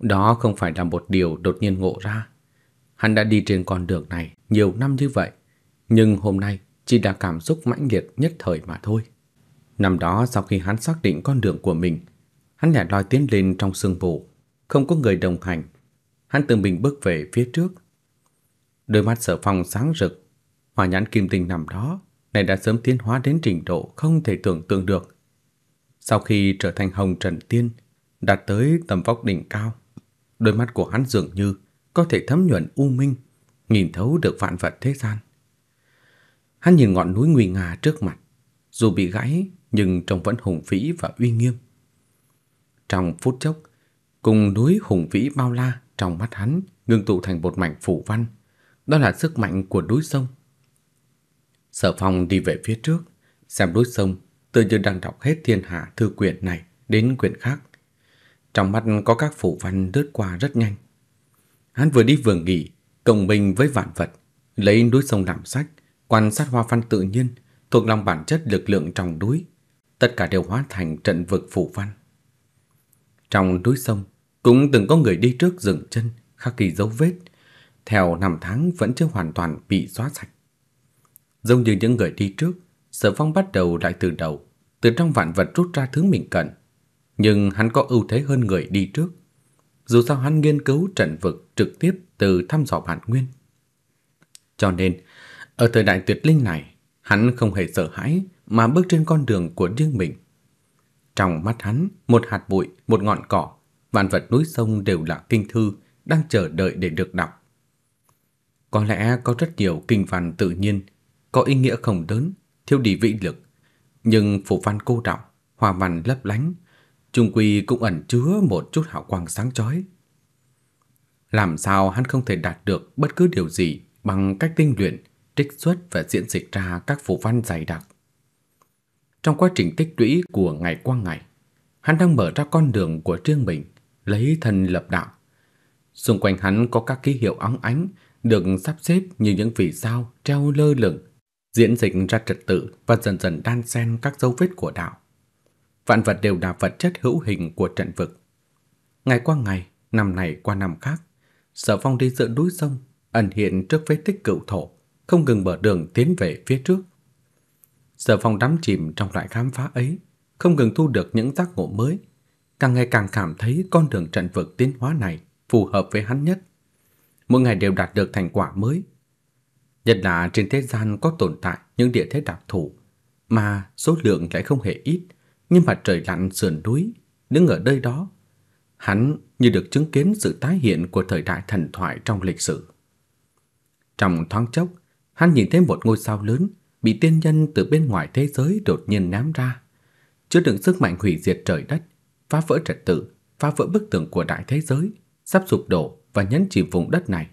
Đó không phải là một điều đột nhiên ngộ ra, Hắn đã đi trên con đường này nhiều năm như vậy, nhưng hôm nay chỉ là cảm xúc mãnh liệt nhất thời mà thôi. Năm đó sau khi hắn xác định con đường của mình, hắn lẻ loi tiến lên trong sương mù, không có người đồng hành. Hắn từng mình bước về phía trước. Đôi mắt Sở Phong sáng rực, hỏa nhãn kim tinh nằm đó, này đã sớm tiến hóa đến trình độ không thể tưởng tượng được. Sau khi trở thành Hồng Trần Tiên, đạt tới tầm vóc đỉnh cao, đôi mắt của hắn dường như có thể thấm nhuần u minh, nhìn thấu được vạn vật thế gian. Hắn nhìn ngọn núi nguy nga trước mặt, dù bị gãy nhưng trông vẫn hùng vĩ và uy nghiêm. Trong phút chốc, cùng núi hùng vĩ bao la trong mắt hắn ngưng tụ thành một mảnh phủ văn, đó là sức mạnh của núi sông. Sở Phong đi về phía trước, xem núi sông tự như đang đọc hết thiên hạ thư quyển này đến quyển khác. Trong mắt có các phủ văn lướt qua rất nhanh. Hắn vừa đi vừa nghỉ, cộng minh với vạn vật, lấy núi sông làm sách, quan sát hoa văn tự nhiên, thuộc lòng bản chất lực lượng trong núi, tất cả đều hóa thành trận vực phủ văn. Trong núi sông cũng từng có người đi trước dừng chân, khắc kỳ dấu vết, theo năm tháng vẫn chưa hoàn toàn bị xóa sạch. Giống như những người đi trước, Sở Phong bắt đầu lại từ đầu, từ trong vạn vật rút ra thứ mình cần. Nhưng hắn có ưu thế hơn người đi trước, dù sao hắn nghiên cứu trận vực trực tiếp từ thăm dò bản nguyên. Cho nên, ở thời đại tuyệt linh này, hắn không hề sợ hãi mà bước trên con đường của riêng mình. Trong mắt hắn, một hạt bụi, một ngọn cỏ, vạn vật núi sông đều là kinh thư đang chờ đợi để được đọc. Có lẽ có rất nhiều kinh văn tự nhiên có ý nghĩa không lớn, thiếu đi vị lực, nhưng phổ văn cô đọng, hòa văn lấp lánh, trung quy cũng ẩn chứa một chút hào quang sáng chói. Làm sao hắn không thể đạt được bất cứ điều gì bằng cách tinh luyện, trích xuất và diễn dịch ra các phù văn dày đặc. Trong quá trình tích lũy của ngày qua ngày, hắn đang mở ra con đường của riêng mình, lấy thân lập đạo. Xung quanh hắn có các ký hiệu óng ánh được sắp xếp như những vì sao treo lơ lửng, diễn dịch ra trật tự và dần dần đan xen các dấu vết của đạo vạn vật đều là vật chất hữu hình của trận vực. Ngày qua ngày, năm này qua năm khác, Sở Phong đi giữa núi sông, ẩn hiện trước vết tích cựu thổ, không ngừng mở đường tiến về phía trước. Sở Phong đắm chìm trong loại khám phá ấy, không ngừng thu được những giác ngộ mới, càng ngày càng cảm thấy con đường trận vực tiến hóa này phù hợp với hắn nhất. Mỗi ngày đều đạt được thành quả mới. Nhất là trên thế gian có tồn tại những địa thế đặc thù mà số lượng lại không hề ít nhưng mà trời lạnh sườn núi, đứng ở nơi đó, hắn như được chứng kiến sự tái hiện của thời đại thần thoại trong lịch sử. Trong thoáng chốc, hắn nhìn thấy một ngôi sao lớn bị tiên nhân từ bên ngoài thế giới đột nhiên ném ra, chứa đựng sức mạnh hủy diệt trời đất, phá vỡ trật tự, phá vỡ bức tường của đại thế giới, sắp sụp đổ và nhấn chìm vùng đất này.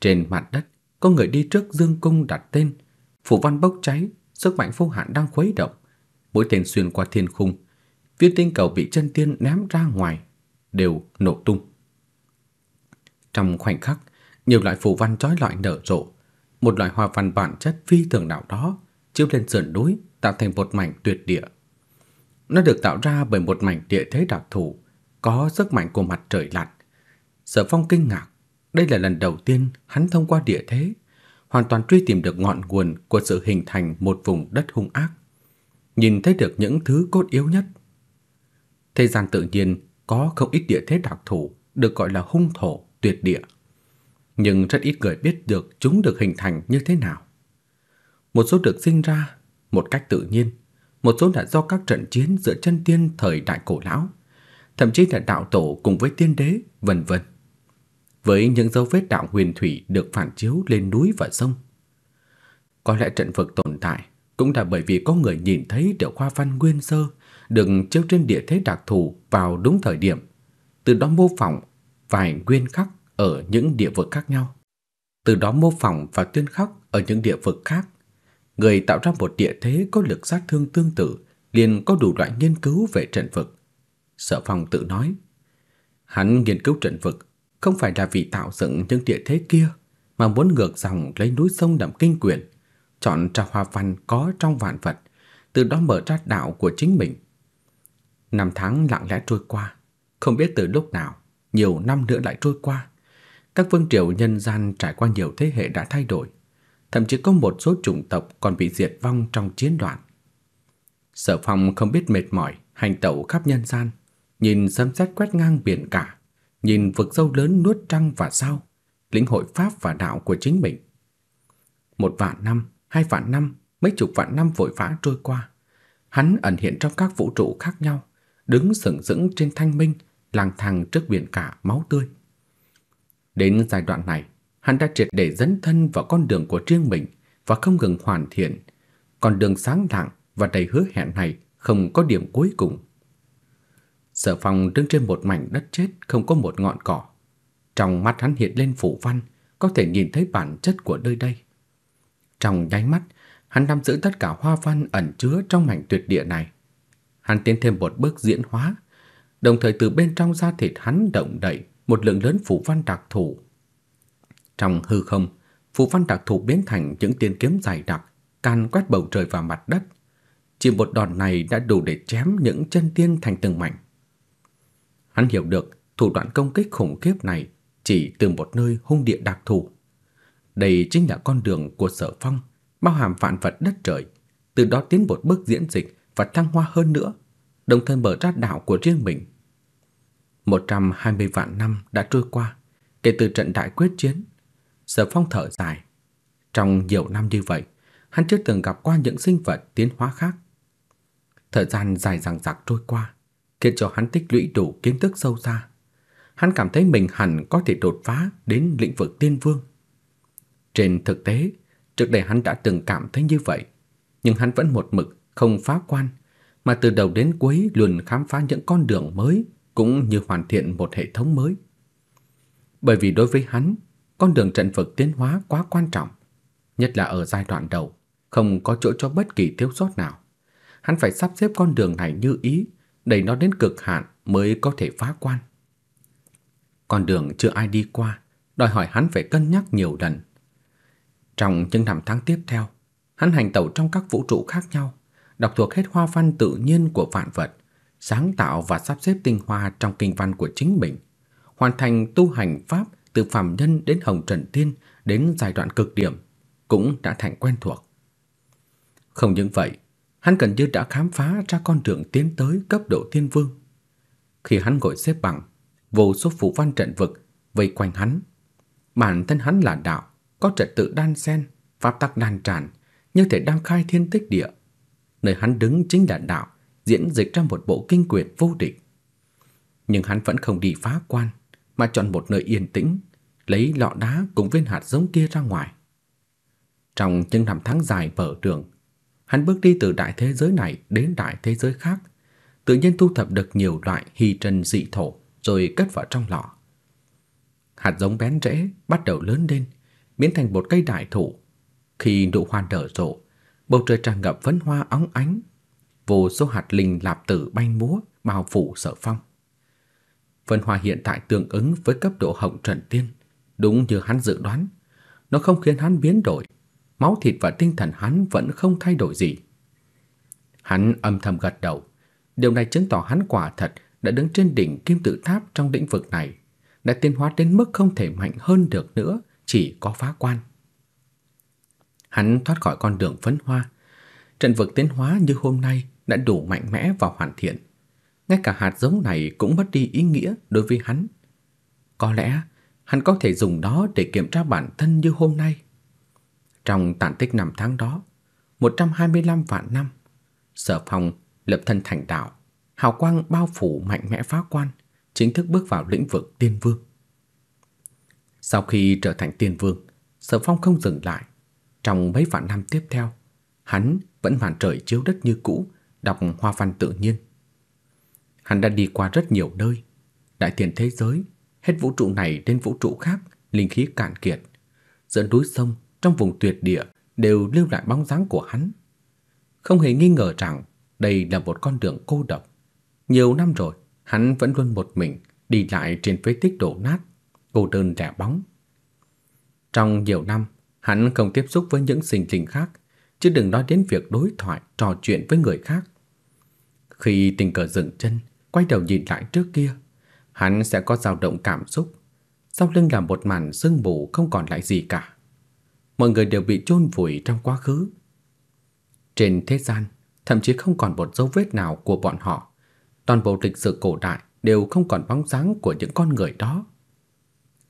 Trên mặt đất, có người đi trước dương cung đặt tên, phủ văn bốc cháy, sức mạnh vô hạn đang khuấy động mũi tên xuyên qua thiên khung, viên tinh cầu bị chân tiên ném ra ngoài đều nổ tung. Trong khoảnh khắc, nhiều loại phù văn chói lọi nở rộ, một loại hoa văn bản chất phi thường nào đó chiếu lên sườn núi tạo thành một mảnh tuyệt địa. Nó được tạo ra bởi một mảnh địa thế đặc thù, có sức mạnh của mặt trời lặn. Sở Phong kinh ngạc, đây là lần đầu tiên hắn thông qua địa thế, hoàn toàn truy tìm được ngọn nguồn của sự hình thành một vùng đất hung ác nhìn thấy được những thứ cốt yếu nhất. Thế gian tự nhiên có không ít địa thế đặc thù được gọi là hung thổ, tuyệt địa. Nhưng rất ít người biết được chúng được hình thành như thế nào. Một số được sinh ra một cách tự nhiên, một số là do các trận chiến giữa chân tiên thời đại cổ lão, thậm chí là đạo tổ cùng với tiên đế, vân vân. Với những dấu vết đạo huyền thủy được phản chiếu lên núi và sông, có lẽ trận vực tồn tại cũng là bởi vì có người nhìn thấy điệu khoa văn nguyên sơ được treo trên địa thế đặc thù vào đúng thời điểm, từ đó mô phỏng vài nguyên khắc ở những địa vực khác nhau. Từ đó mô phỏng và tuyên khắc ở những địa vực khác, người tạo ra một địa thế có lực sát thương tương tự, liền có đủ loại nghiên cứu về trận vực. Sở Phong tự nói, hắn nghiên cứu trận vực không phải là vì tạo dựng những địa thế kia mà muốn ngược dòng lấy núi sông làm kinh quyền chọn ra hoa văn có trong vạn vật, từ đó mở ra đạo của chính mình. Năm tháng lặng lẽ trôi qua, không biết từ lúc nào, nhiều năm nữa lại trôi qua. Các vương triều nhân gian trải qua nhiều thế hệ đã thay đổi, thậm chí có một số chủng tộc còn bị diệt vong trong chiến đoạn Sở Phong không biết mệt mỏi, hành tẩu khắp nhân gian, nhìn xâm xét quét ngang biển cả, nhìn vực sâu lớn nuốt trăng và sao, lĩnh hội pháp và đạo của chính mình. Một vạn năm, hai vạn năm, mấy chục vạn năm vội vã trôi qua, hắn ẩn hiện trong các vũ trụ khác nhau, đứng sừng sững trên thanh minh, lang thang trước biển cả máu tươi. Đến giai đoạn này, hắn đã triệt để dấn thân vào con đường của riêng mình và không ngừng hoàn thiện. Con đường sáng lạng và đầy hứa hẹn này không có điểm cuối cùng. Sở phòng đứng trên một mảnh đất chết không có một ngọn cỏ. Trong mắt hắn hiện lên phủ văn, có thể nhìn thấy bản chất của nơi đây. Trong nháy mắt, hắn nắm giữ tất cả hoa văn ẩn chứa trong mảnh tuyệt địa này. Hắn tiến thêm một bước diễn hóa, đồng thời từ bên trong da thịt hắn động đậy một lượng lớn phù văn đặc thù. Trong hư không, phù văn đặc thù biến thành những tiên kiếm dài đặc, can quét bầu trời và mặt đất. Chỉ một đòn này đã đủ để chém những chân tiên thành từng mảnh. Hắn hiểu được thủ đoạn công kích khủng khiếp này chỉ từ một nơi hung địa đặc thù. Đây chính là con đường của Sở Phong, bao hàm vạn vật đất trời, từ đó tiến một bước diễn dịch và thăng hoa hơn nữa, đồng thời mở ra đạo của riêng mình. 120 vạn năm đã trôi qua kể từ trận đại quyết chiến. Sở Phong thở dài. Trong nhiều năm như vậy, hắn chưa từng gặp qua những sinh vật tiến hóa khác. Thời gian dài dằng dặc trôi qua, khiến cho hắn tích lũy đủ kiến thức sâu xa. Hắn cảm thấy mình hẳn có thể đột phá đến lĩnh vực tiên vương. Trên thực tế, trước đây hắn đã từng cảm thấy như vậy, nhưng hắn vẫn một mực không phá quan, mà từ đầu đến cuối luôn khám phá những con đường mới cũng như hoàn thiện một hệ thống mới. Bởi vì đối với hắn, con đường trận vực tiến hóa quá quan trọng, nhất là ở giai đoạn đầu, không có chỗ cho bất kỳ thiếu sót nào. Hắn phải sắp xếp con đường này như ý, đẩy nó đến cực hạn mới có thể phá quan. Con đường chưa ai đi qua, đòi hỏi hắn phải cân nhắc nhiều lần, trong những năm tháng tiếp theo, hắn hành tẩu trong các vũ trụ khác nhau, đọc thuộc hết hoa văn tự nhiên của vạn vật, sáng tạo và sắp xếp tinh hoa trong kinh văn của chính mình, hoàn thành tu hành pháp từ phàm nhân đến hồng trần tiên đến giai đoạn cực điểm cũng đã thành quen thuộc. Không những vậy, hắn gần như đã khám phá ra con đường tiến tới cấp độ tiên vương. Khi hắn gọi xếp bằng, vô số phù văn trận vực vây quanh hắn. Bản thân hắn là đạo, có trật tự đan xen, pháp tắc đan tràn, như thể đang khai thiên tích địa. Nơi hắn đứng chính là đạo, diễn dịch ra một bộ kinh quyển vô địch. Nhưng hắn vẫn không đi phá quan, mà chọn một nơi yên tĩnh, lấy lọ đá cùng viên hạt giống kia ra ngoài. Trong những năm tháng dài vở trường, hắn bước đi từ đại thế giới này đến đại thế giới khác, tự nhiên thu thập được nhiều loại hy trần dị thổ rồi cất vào trong lọ. Hạt giống bén rễ bắt đầu lớn lên, biến thành một cây đại thụ. Khi nụ hoa nở rộ, bầu trời tràn ngập phấn hoa óng ánh, vô số hạt linh lạp tử bay múa bao phủ Sở Phong. Phấn hoa hiện tại tương ứng với cấp độ Hồng Trần Tiên, đúng như hắn dự đoán, nó không khiến hắn biến đổi, máu thịt và tinh thần hắn vẫn không thay đổi gì. Hắn âm thầm gật đầu, điều này chứng tỏ hắn quả thật đã đứng trên đỉnh kim tự tháp trong lĩnh vực này, đã tiến hóa đến mức không thể mạnh hơn được nữa chỉ có phá quan. Hắn thoát khỏi con đường phấn hoa, trận vực tiến hóa như hôm nay đã đủ mạnh mẽ và hoàn thiện. Ngay cả hạt giống này cũng mất đi ý nghĩa đối với hắn. Có lẽ hắn có thể dùng đó để kiểm tra bản thân như hôm nay. Trong tàn tích năm tháng đó, 125 vạn năm, Sở Phong lập thân thành đạo, hào quang bao phủ mạnh mẽ phá quan, chính thức bước vào lĩnh vực tiên vương. Sau khi trở thành tiên vương, Sở Phong không dừng lại. Trong mấy vạn năm tiếp theo, hắn vẫn hoàn trời chiếu đất như cũ, đọc hoa văn tự nhiên. Hắn đã đi qua rất nhiều nơi, đại thiên thế giới, hết vũ trụ này đến vũ trụ khác, linh khí cạn kiệt. dẫn núi sông, trong vùng tuyệt địa đều lưu lại bóng dáng của hắn. Không hề nghi ngờ rằng đây là một con đường cô độc. Nhiều năm rồi, hắn vẫn luôn một mình đi lại trên phế tích đổ nát cô đơn trẻ bóng. Trong nhiều năm, hắn không tiếp xúc với những sinh linh khác, chứ đừng nói đến việc đối thoại, trò chuyện với người khác. Khi tình cờ dừng chân, quay đầu nhìn lại trước kia, hắn sẽ có dao động cảm xúc. Sau lưng là một màn sương mù không còn lại gì cả. Mọi người đều bị chôn vùi trong quá khứ. Trên thế gian, thậm chí không còn một dấu vết nào của bọn họ. Toàn bộ lịch sử cổ đại đều không còn bóng dáng của những con người đó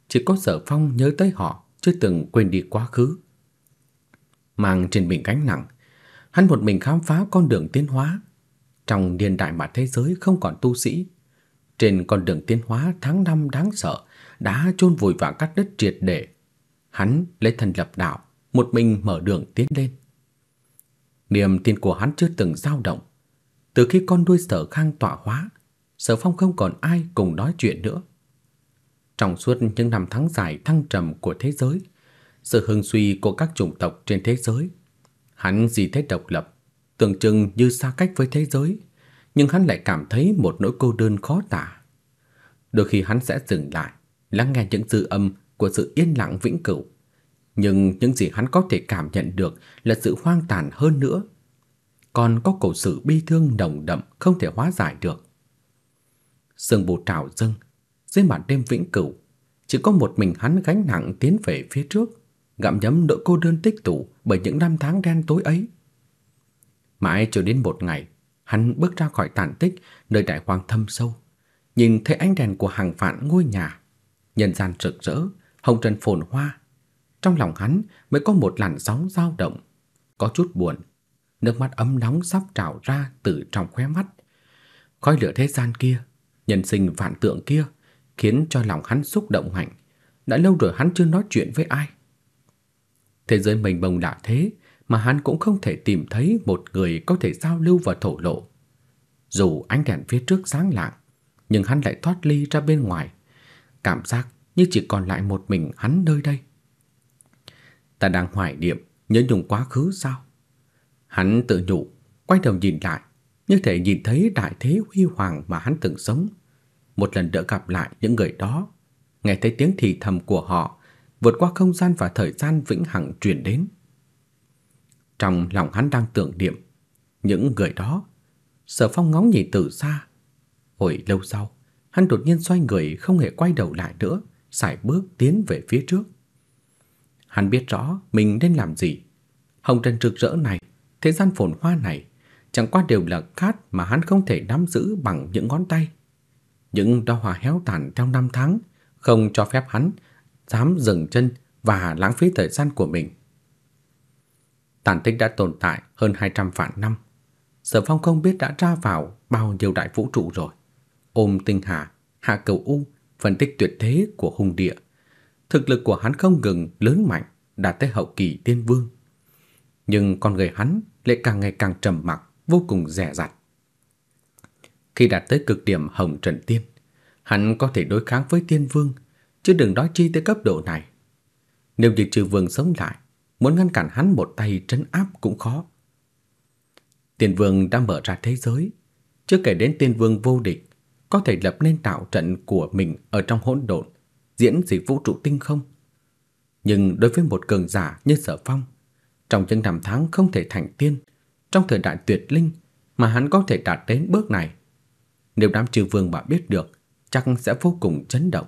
chỉ có Sở Phong nhớ tới họ, chưa từng quên đi quá khứ. Mang trên mình gánh nặng, hắn một mình khám phá con đường tiến hóa. Trong niên đại mà thế giới không còn tu sĩ, trên con đường tiến hóa tháng năm đáng sợ đã chôn vùi vạn cát đất triệt để. Hắn lấy thần lập đạo, một mình mở đường tiến lên. Niềm tin của hắn chưa từng dao động. Từ khi con đuôi Sở Khang tọa hóa, Sở Phong không còn ai cùng nói chuyện nữa. Trong suốt những năm tháng dài thăng trầm của thế giới, sự hưng suy của các chủng tộc trên thế giới, hắn gì thế độc lập, tưởng chừng như xa cách với thế giới, nhưng hắn lại cảm thấy một nỗi cô đơn khó tả. Đôi khi hắn sẽ dừng lại, lắng nghe những dư âm của sự yên lặng vĩnh cửu, nhưng những gì hắn có thể cảm nhận được là sự hoang tàn hơn nữa còn có cổ sự bi thương nồng đậm không thể hóa giải được. Sương mù trào dâng, dưới màn đêm vĩnh cửu, chỉ có một mình hắn gánh nặng tiến về phía trước, gặm nhấm nỗi cô đơn tích tụ bởi những năm tháng đen tối ấy. Mãi cho đến một ngày, hắn bước ra khỏi tàn tích nơi đại hoang thâm sâu, nhìn thấy ánh đèn của hàng vạn ngôi nhà, nhân gian rực rỡ, hồng trần phồn hoa. Trong lòng hắn mới có một làn sóng dao động, có chút buồn, nước mắt ấm nóng sắp trào ra từ trong khóe mắt. Khói lửa thế gian kia, nhân sinh vạn tượng kia khiến cho lòng hắn xúc động mạnh, đã lâu rồi hắn chưa nói chuyện với ai. Thế giới mình bồng đã thế mà hắn cũng không thể tìm thấy một người có thể giao lưu và thổ lộ. Dù ánh đèn phía trước sáng lạng, nhưng hắn lại thoát ly ra bên ngoài, cảm giác như chỉ còn lại một mình hắn nơi đây. Ta đang hoài niệm nhớ nhung quá khứ sao? Hắn tự nhủ, quay đầu nhìn lại, như thể nhìn thấy đại thế huy hoàng mà hắn từng sống một lần nữa gặp lại những người đó, nghe thấy tiếng thì thầm của họ vượt qua không gian và thời gian vĩnh hằng truyền đến. Trong lòng hắn đang tưởng niệm những người đó. Sở Phong ngóng nhìn từ xa. Hồi lâu sau, hắn đột nhiên xoay người không hề quay đầu lại nữa, sải bước tiến về phía trước. Hắn biết rõ mình nên làm gì. Hồng trần rực rỡ này, thế gian phồn hoa này, chẳng qua đều là cát mà hắn không thể nắm giữ bằng những ngón tay những đóa hoa héo tàn trong năm tháng, không cho phép hắn dám dừng chân và lãng phí thời gian của mình. Tàn tích đã tồn tại hơn 200 vạn năm. Sở Phong không biết đã ra vào bao nhiêu đại vũ trụ rồi. Ôm tinh hà, hạ cầu u, phân tích tuyệt thế của hung địa. Thực lực của hắn không ngừng lớn mạnh, đạt tới hậu kỳ tiên vương. Nhưng con người hắn lại càng ngày càng trầm mặc, vô cùng rẻ rặt. Khi đạt tới cực điểm Hồng Trần Tiên, hắn có thể đối kháng với Tiên Vương, chứ đừng nói chi tới cấp độ này. Nếu như Trừ Vương sống lại, muốn ngăn cản hắn một tay trấn áp cũng khó. Tiên Vương đã mở ra thế giới, chưa kể đến Tiên Vương vô địch, có thể lập nên tạo trận của mình ở trong hỗn độn, diễn dịch vũ trụ tinh không. Nhưng đối với một cường giả như Sở Phong, trong những năm tháng không thể thành tiên, trong thời đại tuyệt linh mà hắn có thể đạt đến bước này nếu đám trừ vương bà biết được, chắc sẽ vô cùng chấn động.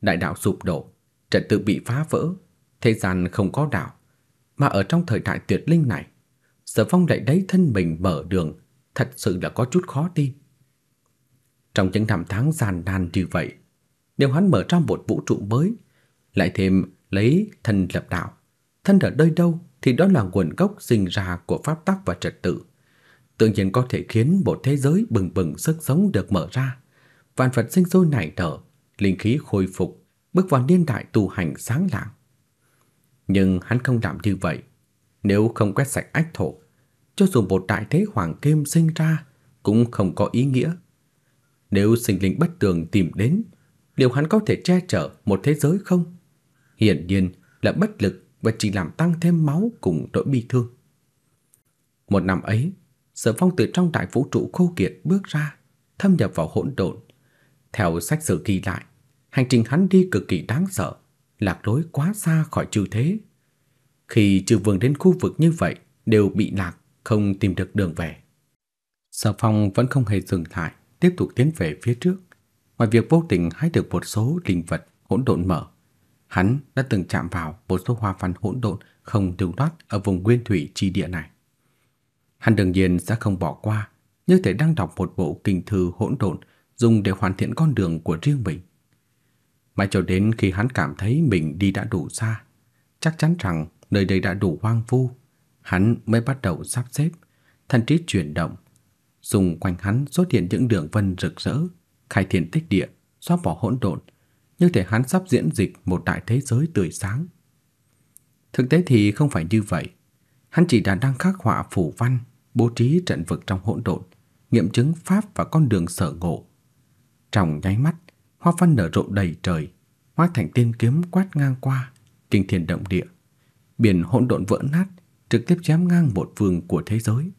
Đại đạo sụp đổ, trật tự bị phá vỡ, thế gian không có đạo, mà ở trong thời đại tuyệt linh này, Sở Phong lại đấy thân mình mở đường, thật sự là có chút khó tin. Trong những năm tháng gian nan như vậy, nếu hắn mở ra một vũ trụ mới, lại thêm lấy thân lập đạo, thân ở nơi đâu thì đó là nguồn gốc sinh ra của pháp tắc và trật tự tự nhiên có thể khiến một thế giới bừng bừng sức sống được mở ra. Vạn vật sinh sôi nảy nở, linh khí khôi phục, bước vào niên đại tu hành sáng lạng. Nhưng hắn không làm như vậy, nếu không quét sạch ách thổ, cho dù một đại thế hoàng kim sinh ra cũng không có ý nghĩa. Nếu sinh linh bất tường tìm đến, liệu hắn có thể che chở một thế giới không? Hiển nhiên là bất lực và chỉ làm tăng thêm máu cùng nỗi bi thương. Một năm ấy, Sở Phong từ trong đại vũ trụ khô kiệt bước ra, thâm nhập vào hỗn độn. Theo sách sử ghi lại, hành trình hắn đi cực kỳ đáng sợ, lạc lối quá xa khỏi chư thế. Khi chư vương đến khu vực như vậy đều bị lạc, không tìm được đường về. Sở Phong vẫn không hề dừng lại, tiếp tục tiến về phía trước. Ngoài việc vô tình hái được một số linh vật hỗn độn mở, hắn đã từng chạm vào một số hoa văn hỗn độn không lưu loát ở vùng nguyên thủy chi địa này. Hắn đương nhiên sẽ không bỏ qua, như thể đang đọc một bộ kinh thư hỗn độn dùng để hoàn thiện con đường của riêng mình. Mãi cho đến khi hắn cảm thấy mình đi đã đủ xa, chắc chắn rằng nơi đây đã đủ hoang vu, hắn mới bắt đầu sắp xếp, thần trí chuyển động. Xung quanh hắn xuất hiện những đường vân rực rỡ, khai thiên tích địa, xóa bỏ hỗn độn, như thể hắn sắp diễn dịch một đại thế giới tươi sáng. Thực tế thì không phải như vậy, hắn chỉ đang đang khắc họa phủ văn bố trí trận vực trong hỗn độn, nghiệm chứng pháp và con đường sở ngộ. Trong nháy mắt, hoa văn nở rộ đầy trời, hóa thành tiên kiếm quét ngang qua, kinh thiên động địa. Biển hỗn độn vỡ nát, trực tiếp chém ngang một vương của thế giới.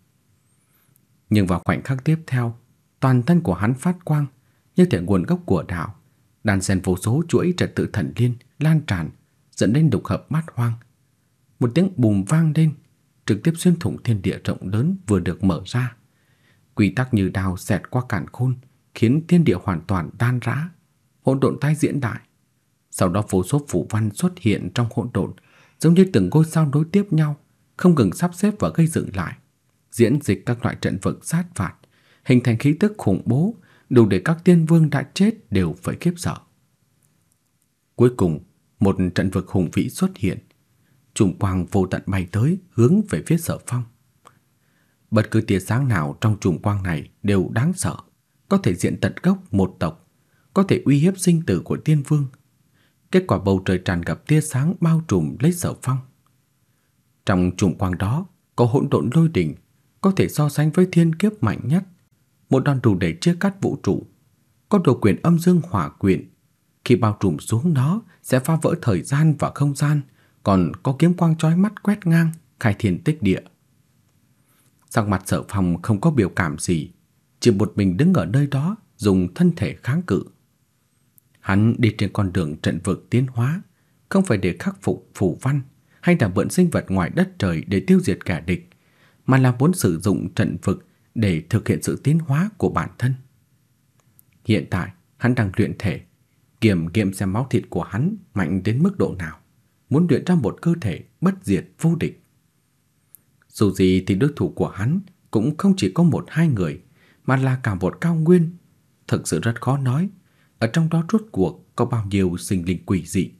Nhưng vào khoảnh khắc tiếp theo, toàn thân của hắn phát quang, như thể nguồn gốc của đạo, đàn sen vô số chuỗi trật tự thần liên lan tràn, dẫn đến đục hợp bát hoang. Một tiếng bùm vang lên, trực tiếp xuyên thủng thiên địa rộng lớn vừa được mở ra. Quy tắc như đao xẹt qua cản khôn, khiến thiên địa hoàn toàn tan rã, hỗn độn tái diễn đại. Sau đó vô số phù văn xuất hiện trong hỗn độn, giống như từng ngôi sao nối tiếp nhau, không ngừng sắp xếp và gây dựng lại, diễn dịch các loại trận vực sát phạt, hình thành khí tức khủng bố, đủ để các tiên vương đã chết đều phải khiếp sợ. Cuối cùng, một trận vực hùng vĩ xuất hiện, trùng quang vô tận bay tới hướng về phía Sở Phong. Bất cứ tia sáng nào trong trùng quang này đều đáng sợ, có thể diện tận gốc một tộc, có thể uy hiếp sinh tử của tiên vương. Kết quả bầu trời tràn ngập tia sáng bao trùm lấy Sở Phong. Trong trùng quang đó có hỗn độn lôi đỉnh, có thể so sánh với thiên kiếp mạnh nhất, một đòn đủ để chia cắt vũ trụ. Có độ quyền âm dương hỏa quyển, khi bao trùm xuống nó sẽ phá vỡ thời gian và không gian, còn có kiếm quang chói mắt quét ngang, khai thiên tích địa. Sắc mặt Sở Phong không có biểu cảm gì, chỉ một mình đứng ở nơi đó dùng thân thể kháng cự. Hắn đi trên con đường trận vực tiến hóa, không phải để khắc phục phủ văn hay là bận sinh vật ngoài đất trời để tiêu diệt kẻ địch, mà là muốn sử dụng trận vực để thực hiện sự tiến hóa của bản thân. Hiện tại, hắn đang luyện thể, kiểm nghiệm xem máu thịt của hắn mạnh đến mức độ nào muốn luyện ra một cơ thể bất diệt vô địch. Dù gì thì đối thủ của hắn cũng không chỉ có một hai người, mà là cả một cao nguyên. Thực sự rất khó nói, ở trong đó rốt cuộc có bao nhiêu sinh linh quỷ dị.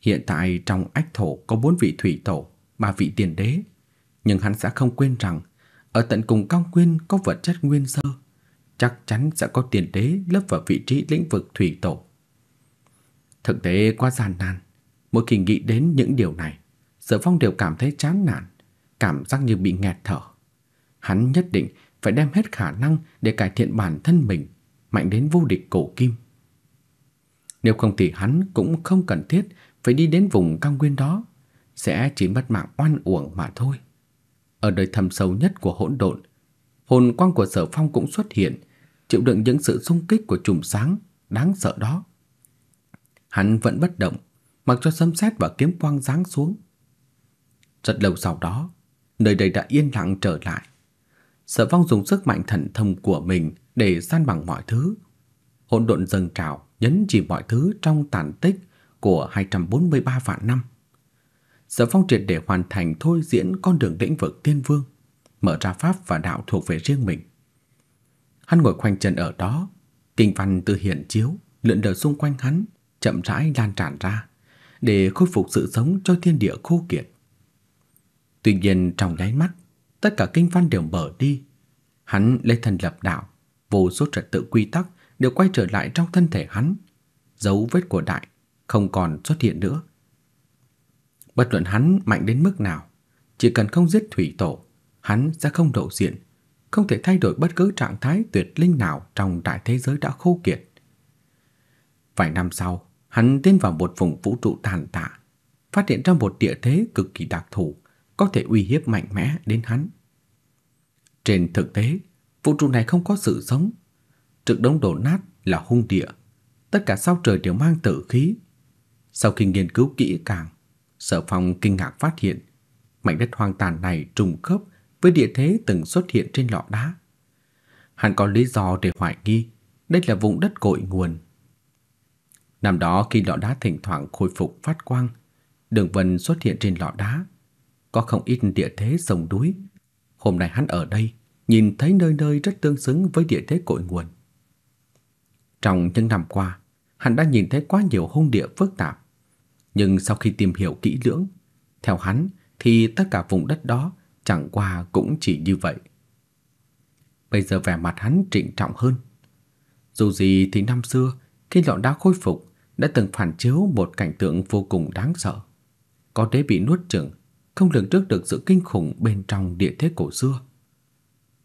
Hiện tại trong ách thổ có bốn vị thủy tổ, ba vị tiền đế, nhưng hắn sẽ không quên rằng ở tận cùng cao nguyên có vật chất nguyên sơ, chắc chắn sẽ có tiền đế lấp vào vị trí lĩnh vực thủy tổ. Thực tế quá gian nan, Mỗi khi nghĩ đến những điều này, Sở Phong đều cảm thấy chán nản, cảm giác như bị nghẹt thở. Hắn nhất định phải đem hết khả năng để cải thiện bản thân mình, mạnh đến vô địch cổ kim. Nếu không thì hắn cũng không cần thiết phải đi đến vùng cao nguyên đó, sẽ chỉ mất mạng oan uổng mà thôi. Ở đời thầm sâu nhất của hỗn độn, hồn quang của Sở Phong cũng xuất hiện, chịu đựng những sự xung kích của chùm sáng đáng sợ đó. Hắn vẫn bất động, mặc cho sấm sét và kiếm quang giáng xuống. Rất lâu sau đó, nơi đây đã yên lặng trở lại. Sở Phong dùng sức mạnh thần thông của mình để san bằng mọi thứ. Hỗn độn dâng trào, nhấn chìm mọi thứ trong tàn tích của 243 vạn năm. Sở Phong triệt để hoàn thành thôi diễn con đường lĩnh vực tiên vương, mở ra pháp và đạo thuộc về riêng mình. Hắn ngồi khoanh chân ở đó, kinh văn tự hiển chiếu lượn lờ xung quanh hắn, chậm rãi lan tràn ra để khôi phục sự sống cho thiên địa khô kiệt. Tuy nhiên trong nháy mắt, tất cả kinh văn đều mở đi. Hắn lấy thần lập đạo, vô số trật tự quy tắc đều quay trở lại trong thân thể hắn. Dấu vết của đại không còn xuất hiện nữa. Bất luận hắn mạnh đến mức nào, chỉ cần không giết thủy tổ, hắn sẽ không lộ diện, không thể thay đổi bất cứ trạng thái tuyệt linh nào trong đại thế giới đã khô kiệt. Vài năm sau, Hắn tiến vào một vùng vũ trụ tàn tạ, phát hiện ra một địa thế cực kỳ đặc thù, có thể uy hiếp mạnh mẽ đến hắn. Trên thực tế, vũ trụ này không có sự sống. Trực đống đổ nát là hung địa, tất cả sao trời đều mang tử khí. Sau khi nghiên cứu kỹ càng, Sở Phong kinh ngạc phát hiện, mảnh đất hoang tàn này trùng khớp với địa thế từng xuất hiện trên lọ đá. Hắn có lý do để hoài nghi đây là vùng đất cội nguồn Năm đó khi lọ đá thỉnh thoảng khôi phục phát quang, đường vân xuất hiện trên lọ đá. Có không ít địa thế sông đuối. Hôm nay hắn ở đây, nhìn thấy nơi nơi rất tương xứng với địa thế cội nguồn. Trong những năm qua, hắn đã nhìn thấy quá nhiều hung địa phức tạp. Nhưng sau khi tìm hiểu kỹ lưỡng, theo hắn thì tất cả vùng đất đó chẳng qua cũng chỉ như vậy. Bây giờ vẻ mặt hắn trịnh trọng hơn. Dù gì thì năm xưa, khi lọ đá khôi phục, đã từng phản chiếu một cảnh tượng vô cùng đáng sợ. Có đế bị nuốt chửng, không lường trước được sự kinh khủng bên trong địa thế cổ xưa.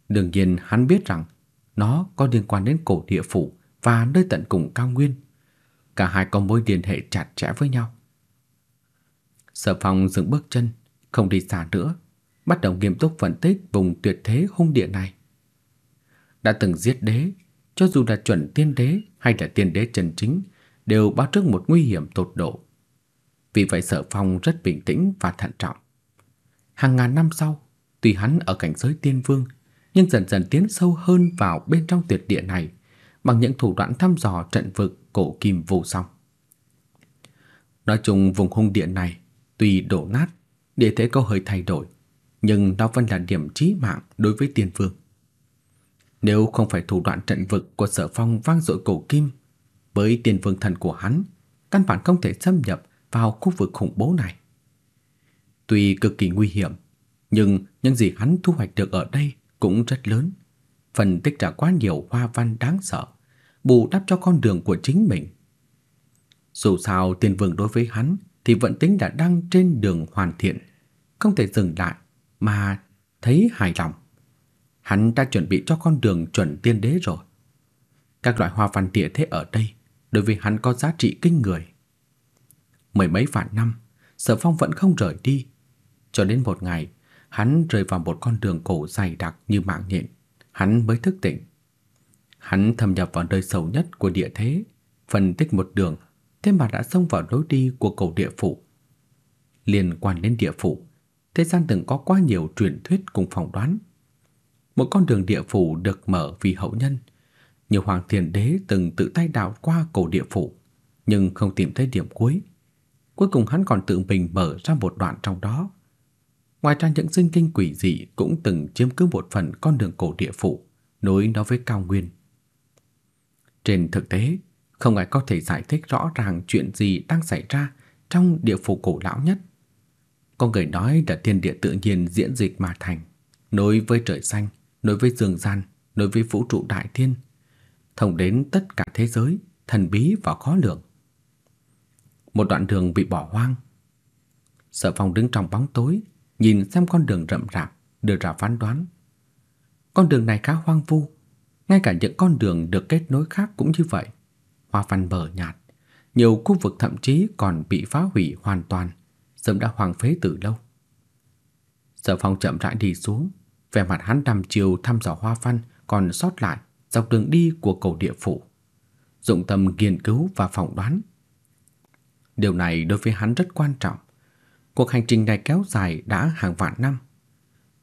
Đương nhiên hắn biết rằng nó có liên quan đến cổ địa phủ và nơi tận cùng cao nguyên. Cả hai có mối liên hệ chặt chẽ với nhau. Sở Phong dừng bước chân, không đi xa nữa, bắt đầu nghiêm túc phân tích vùng tuyệt thế hung địa này. Đã từng giết đế, cho dù là chuẩn tiên đế hay là tiên đế chân chính, đều báo trước một nguy hiểm tột độ. Vì vậy Sở Phong rất bình tĩnh và thận trọng. Hàng ngàn năm sau, tuy hắn ở cảnh giới tiên vương, nhưng dần dần tiến sâu hơn vào bên trong tuyệt địa này bằng những thủ đoạn thăm dò trận vực cổ kim vô song. Nói chung vùng hung địa này tuy đổ nát, địa thế có hơi thay đổi, nhưng đó vẫn là điểm chí mạng đối với tiên vương. Nếu không phải thủ đoạn trận vực của Sở Phong vang dội cổ kim với tiền vương thần của hắn, căn bản không thể xâm nhập vào khu vực khủng bố này. Tuy cực kỳ nguy hiểm, nhưng những gì hắn thu hoạch được ở đây cũng rất lớn. phần tích ra quá nhiều hoa văn đáng sợ, bù đắp cho con đường của chính mình. Dù sao tiền vương đối với hắn thì vận tính đã đang trên đường hoàn thiện, không thể dừng lại mà thấy hài lòng. Hắn đã chuẩn bị cho con đường chuẩn tiên đế rồi. Các loại hoa văn địa thế ở đây đối với hắn có giá trị kinh người. Mười mấy vạn năm, Sở Phong vẫn không rời đi, cho đến một ngày, hắn rơi vào một con đường cổ dày đặc như mạng nhện, hắn mới thức tỉnh. Hắn thâm nhập vào nơi sâu nhất của địa thế, phân tích một đường, thế mà đã xông vào lối đi của cầu địa phủ. Liên quan đến địa phủ, thế gian từng có quá nhiều truyền thuyết cùng phỏng đoán. Một con đường địa phủ được mở vì hậu nhân, nhiều hoàng thiền đế từng tự tay đào qua cổ địa phủ, nhưng không tìm thấy điểm cuối. Cuối cùng hắn còn tự mình mở ra một đoạn trong đó. Ngoài ra những sinh linh quỷ dị cũng từng chiếm cứ một phần con đường cổ địa phủ, nối nó với cao nguyên. Trên thực tế, không ai có thể giải thích rõ ràng chuyện gì đang xảy ra trong địa phủ cổ lão nhất. Có người nói là thiên địa tự nhiên diễn dịch mà thành, nối với trời xanh, nối với dương gian, nối với vũ trụ đại thiên, thông đến tất cả thế giới thần bí và khó lường. Một đoạn đường bị bỏ hoang. Sở Phong đứng trong bóng tối, nhìn xem con đường rậm rạp, đưa ra phán đoán. Con đường này khá hoang vu, ngay cả những con đường được kết nối khác cũng như vậy. Hoa văn mờ nhạt, nhiều khu vực thậm chí còn bị phá hủy hoàn toàn, sớm đã hoang phế từ lâu. Sở Phong chậm rãi đi xuống, vẻ mặt hắn đăm chiều thăm dò hoa văn còn sót lại dọc đường đi của cầu địa phủ, dụng tâm nghiên cứu và phỏng đoán. Điều này đối với hắn rất quan trọng. Cuộc hành trình này kéo dài đã hàng vạn năm.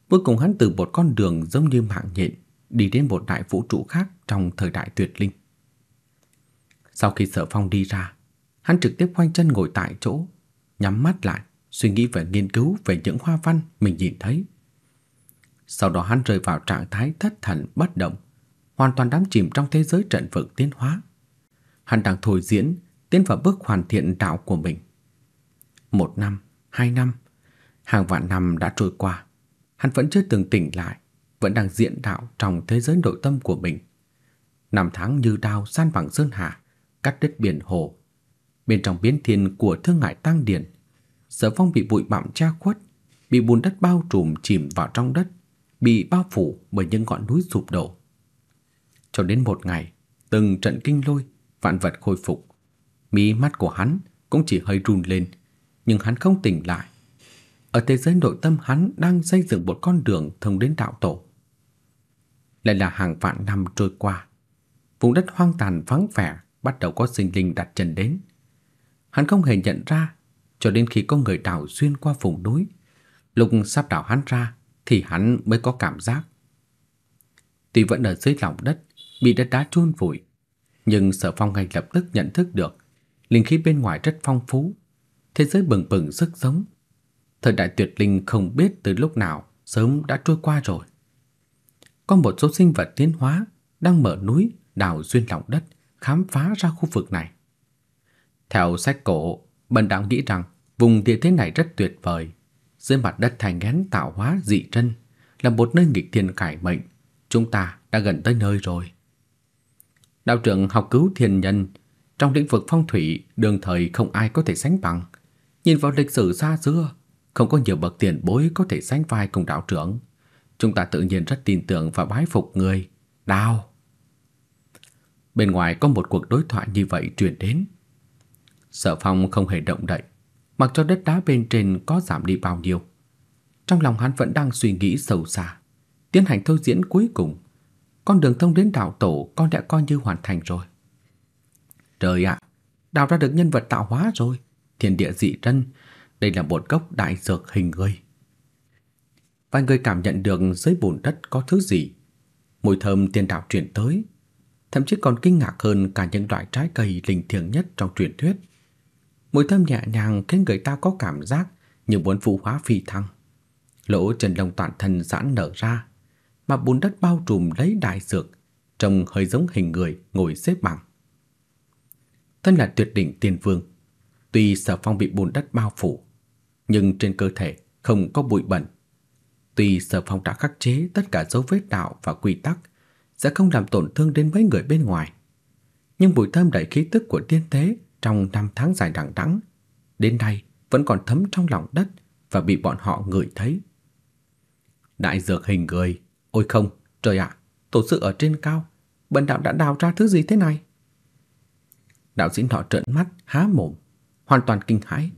Cuối cùng hắn từ một con đường giống như mạng nhện đi đến một đại vũ trụ khác trong thời đại tuyệt linh. Sau khi Sở Phong đi ra, hắn trực tiếp khoanh chân ngồi tại chỗ, nhắm mắt lại, suy nghĩ về nghiên cứu về những hoa văn mình nhìn thấy. Sau đó hắn rơi vào trạng thái thất thần bất động, hoàn toàn đắm chìm trong thế giới trận vực tiến hóa. Hắn đang thôi diễn tiến vào bước hoàn thiện đạo của mình. Một năm, hai năm, hàng vạn năm đã trôi qua, hắn vẫn chưa từng tỉnh lại, vẫn đang diễn đạo trong thế giới nội tâm của mình. Năm tháng như đao san bằng sơn hà, cắt đứt biển hồ. Bên trong biến thiên của thương ngại tăng điển, Sở Phong bị bụi bặm che khuất, bị bùn đất bao trùm chìm vào trong đất, bị bao phủ bởi những ngọn núi sụp đổ cho đến một ngày, từng trận kinh lôi, vạn vật khôi phục. Mí mắt của hắn cũng chỉ hơi run lên, nhưng hắn không tỉnh lại. Ở thế giới nội tâm hắn đang xây dựng một con đường thông đến đạo tổ. Lại là hàng vạn năm trôi qua, vùng đất hoang tàn vắng vẻ bắt đầu có sinh linh đặt chân đến. Hắn không hề nhận ra cho đến khi có người đào xuyên qua vùng núi, lúc sắp đảo hắn ra thì hắn mới có cảm giác. Tuy vẫn ở dưới lòng đất, bị đất đá chôn vùi, nhưng Sở Phong ngay lập tức nhận thức được, linh khí bên ngoài rất phong phú, thế giới bừng bừng sức sống. Thời đại tuyệt linh không biết từ lúc nào sớm đã trôi qua rồi. Có một số sinh vật tiến hóa đang mở núi, đào xuyên lòng đất, khám phá ra khu vực này. Theo sách cổ, Bần Đạo nghĩ rằng vùng địa thế này rất tuyệt vời. Dưới mặt đất thành ngén tạo hóa dị trân là một nơi nghịch thiên cải mệnh. Chúng ta đã gần tới nơi rồi đạo trưởng học cứu thiên nhân, trong lĩnh vực phong thủy đương thời không ai có thể sánh bằng. Nhìn vào lịch sử xa xưa, không có nhiều bậc tiền bối có thể sánh vai cùng đạo trưởng. Chúng ta tự nhiên rất tin tưởng và bái phục người. Đào. Bên ngoài có một cuộc đối thoại như vậy truyền đến. Sở Phong không hề động đậy, mặc cho đất đá bên trên có giảm đi bao nhiêu. Trong lòng hắn vẫn đang suy nghĩ sâu xa, tiến hành thôi diễn cuối cùng. Con đường thông đến đạo tổ con đã coi như hoàn thành rồi. Trời ạ, đào ra được nhân vật tạo hóa rồi, thiên địa dị trân, đây là một gốc đại dược hình người. Vài người cảm nhận được dưới bùn đất có thứ gì. Mùi thơm tiên đạo truyền tới, thậm chí còn kinh ngạc hơn cả những loại trái cây linh thiêng nhất trong truyền thuyết. Mùi thơm nhẹ nhàng khiến người ta có cảm giác như muốn phụ hóa phi thăng. Lỗ chân lông toàn thân giãn nở ra, mà bùn đất bao trùm lấy đại dược, trông hơi giống hình người ngồi xếp bằng. Thân là tuyệt đỉnh tiên vương, tuy Sở Phong bị bùn đất bao phủ, nhưng trên cơ thể không có bụi bẩn. Tuy Sở Phong đã khắc chế tất cả dấu vết đạo và quy tắc sẽ không làm tổn thương đến mấy người bên ngoài, nhưng bụi thơm đầy khí tức của tiên thế trong năm tháng dài đằng đẵng đến nay vẫn còn thấm trong lòng đất và bị bọn họ ngửi thấy. Đại dược hình người Ôi không, trời ạ, tổ sư ở trên cao, bần đạo đã đào ra thứ gì thế này? Đạo diễn họ trợn mắt, há mồm, hoàn toàn kinh hãi,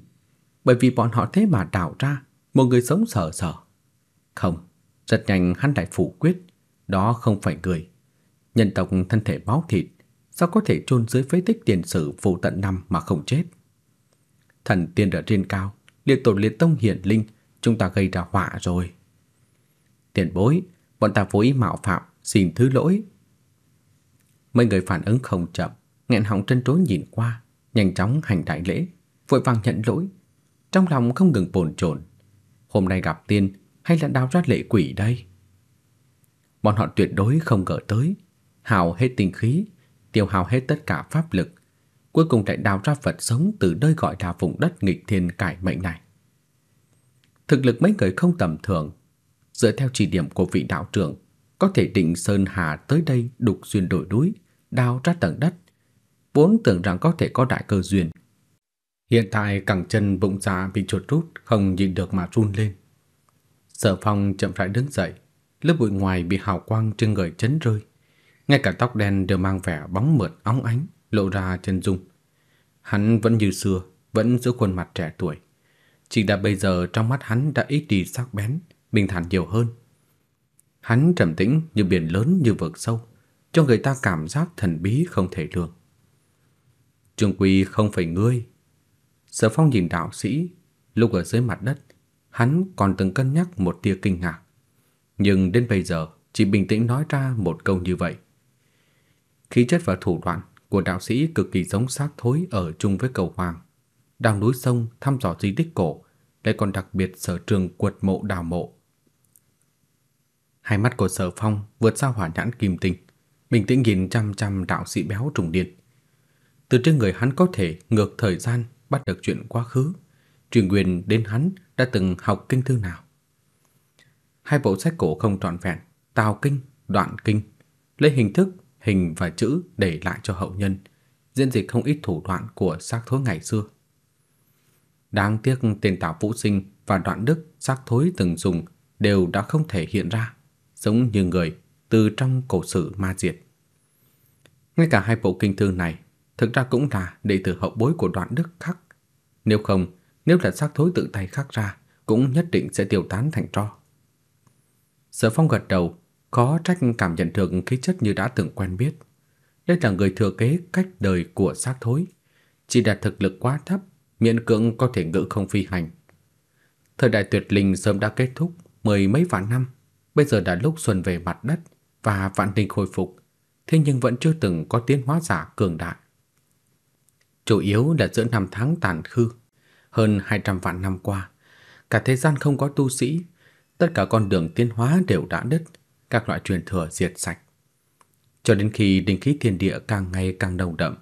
bởi vì bọn họ thế mà đào ra một người sống sờ sờ. Không, rất nhanh hắn đại phủ quyết, đó không phải người. Nhân tộc thân thể máu thịt, sao có thể chôn dưới phế tích tiền sử vô tận năm mà không chết? Thần tiên ở trên cao, liệt tổ liệt tông hiển linh, chúng ta gây ra họa rồi. Tiền bối, bọn ta vô ý mạo phạm, xin thứ lỗi. Mấy người phản ứng không chậm, nghẹn họng trân trối nhìn qua, nhanh chóng hành đại lễ, vội vàng nhận lỗi, trong lòng không ngừng bồn chồn. Hôm nay gặp tiên hay là đào ra lệ quỷ đây? Bọn họ tuyệt đối không ngờ tới, hào hết tinh khí, tiêu hào hết tất cả pháp lực, cuối cùng lại đào ra vật sống từ nơi gọi là vùng đất nghịch thiên cải mệnh này. Thực lực mấy người không tầm thường, dựa theo chỉ điểm của vị đạo trưởng, có thể định sơn hà tới đây đục xuyên đổi núi, đào ra tầng đất. Vốn tưởng rằng có thể có đại cơ duyên. Hiện tại cẳng chân bụng dạ bị chuột rút không nhịn được mà run lên. Sở Phong chậm rãi đứng dậy, lớp bụi ngoài bị hào quang trên người chấn rơi, ngay cả tóc đen đều mang vẻ bóng mượt óng ánh lộ ra chân dung. Hắn vẫn như xưa, vẫn giữ khuôn mặt trẻ tuổi, chỉ là bây giờ trong mắt hắn đã ít đi sắc bén, bình thản nhiều hơn. Hắn trầm tĩnh như biển lớn như vực sâu, cho người ta cảm giác thần bí không thể lường. Trương Quy không phải ngươi. Sở Phong nhìn đạo sĩ, lúc ở dưới mặt đất, hắn còn từng cân nhắc một tia kinh ngạc, nhưng đến bây giờ chỉ bình tĩnh nói ra một câu như vậy. Khí chất và thủ đoạn của đạo sĩ cực kỳ giống xác thối ở chung với cầu hoàng. đang núi sông thăm dò di tích cổ, lại còn đặc biệt sở trường quật mộ đào mộ, Hai mắt của Sở Phong vượt xa hỏa nhãn kim tinh, bình tĩnh nhìn chăm chăm đạo sĩ béo trùng điên. Từ trên người hắn có thể ngược thời gian bắt được chuyện quá khứ, truyền quyền đến hắn đã từng học kinh thư nào. Hai bộ sách cổ không trọn vẹn, tào kinh, đoạn kinh, lấy hình thức, hình và chữ để lại cho hậu nhân, diễn dịch không ít thủ đoạn của xác thối ngày xưa. Đáng tiếc tên Tào Vũ Sinh và đoạn đức xác thối từng dùng đều đã không thể hiện ra giống như người từ trong cổ sử ma diệt. Ngay cả hai bộ kinh thư này thực ra cũng là đệ tử hậu bối của đoạn đức khắc. Nếu không, nếu là xác thối tự tay khắc ra, cũng nhất định sẽ tiêu tán thành tro. Sở Phong gật đầu, khó trách cảm nhận được khí chất như đã từng quen biết. Đây là người thừa kế cách đời của xác thối, chỉ đạt thực lực quá thấp, miễn cưỡng có thể ngự không phi hành. Thời đại tuyệt linh sớm đã kết thúc mười mấy vạn năm, Bây giờ đã lúc xuân về mặt đất và vạn linh hồi phục, thế nhưng vẫn chưa từng có tiến hóa giả cường đại. Chủ yếu là giữa năm tháng tàn khư, hơn 200 vạn năm qua, cả thế gian không có tu sĩ, tất cả con đường tiến hóa đều đã đứt, các loại truyền thừa diệt sạch. Cho đến khi linh khí thiên địa càng ngày càng nồng đậm,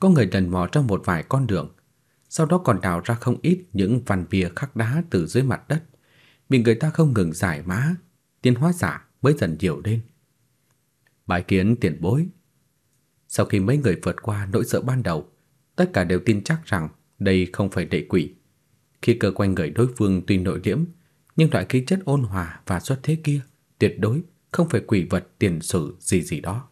có người lần mò trong một vài con đường, sau đó còn đào ra không ít những văn bia khắc đá từ dưới mặt đất, bị người ta không ngừng giải mã, tiến hóa giả mới dần hiểu lên. Bài kiến tiền bối Sau khi mấy người vượt qua nỗi sợ ban đầu, tất cả đều tin chắc rằng đây không phải đệ quỷ. Khi cơ quanh người đối phương tuy nội liễm, nhưng loại khí chất ôn hòa và xuất thế kia tuyệt đối không phải quỷ vật tiền sử gì gì đó.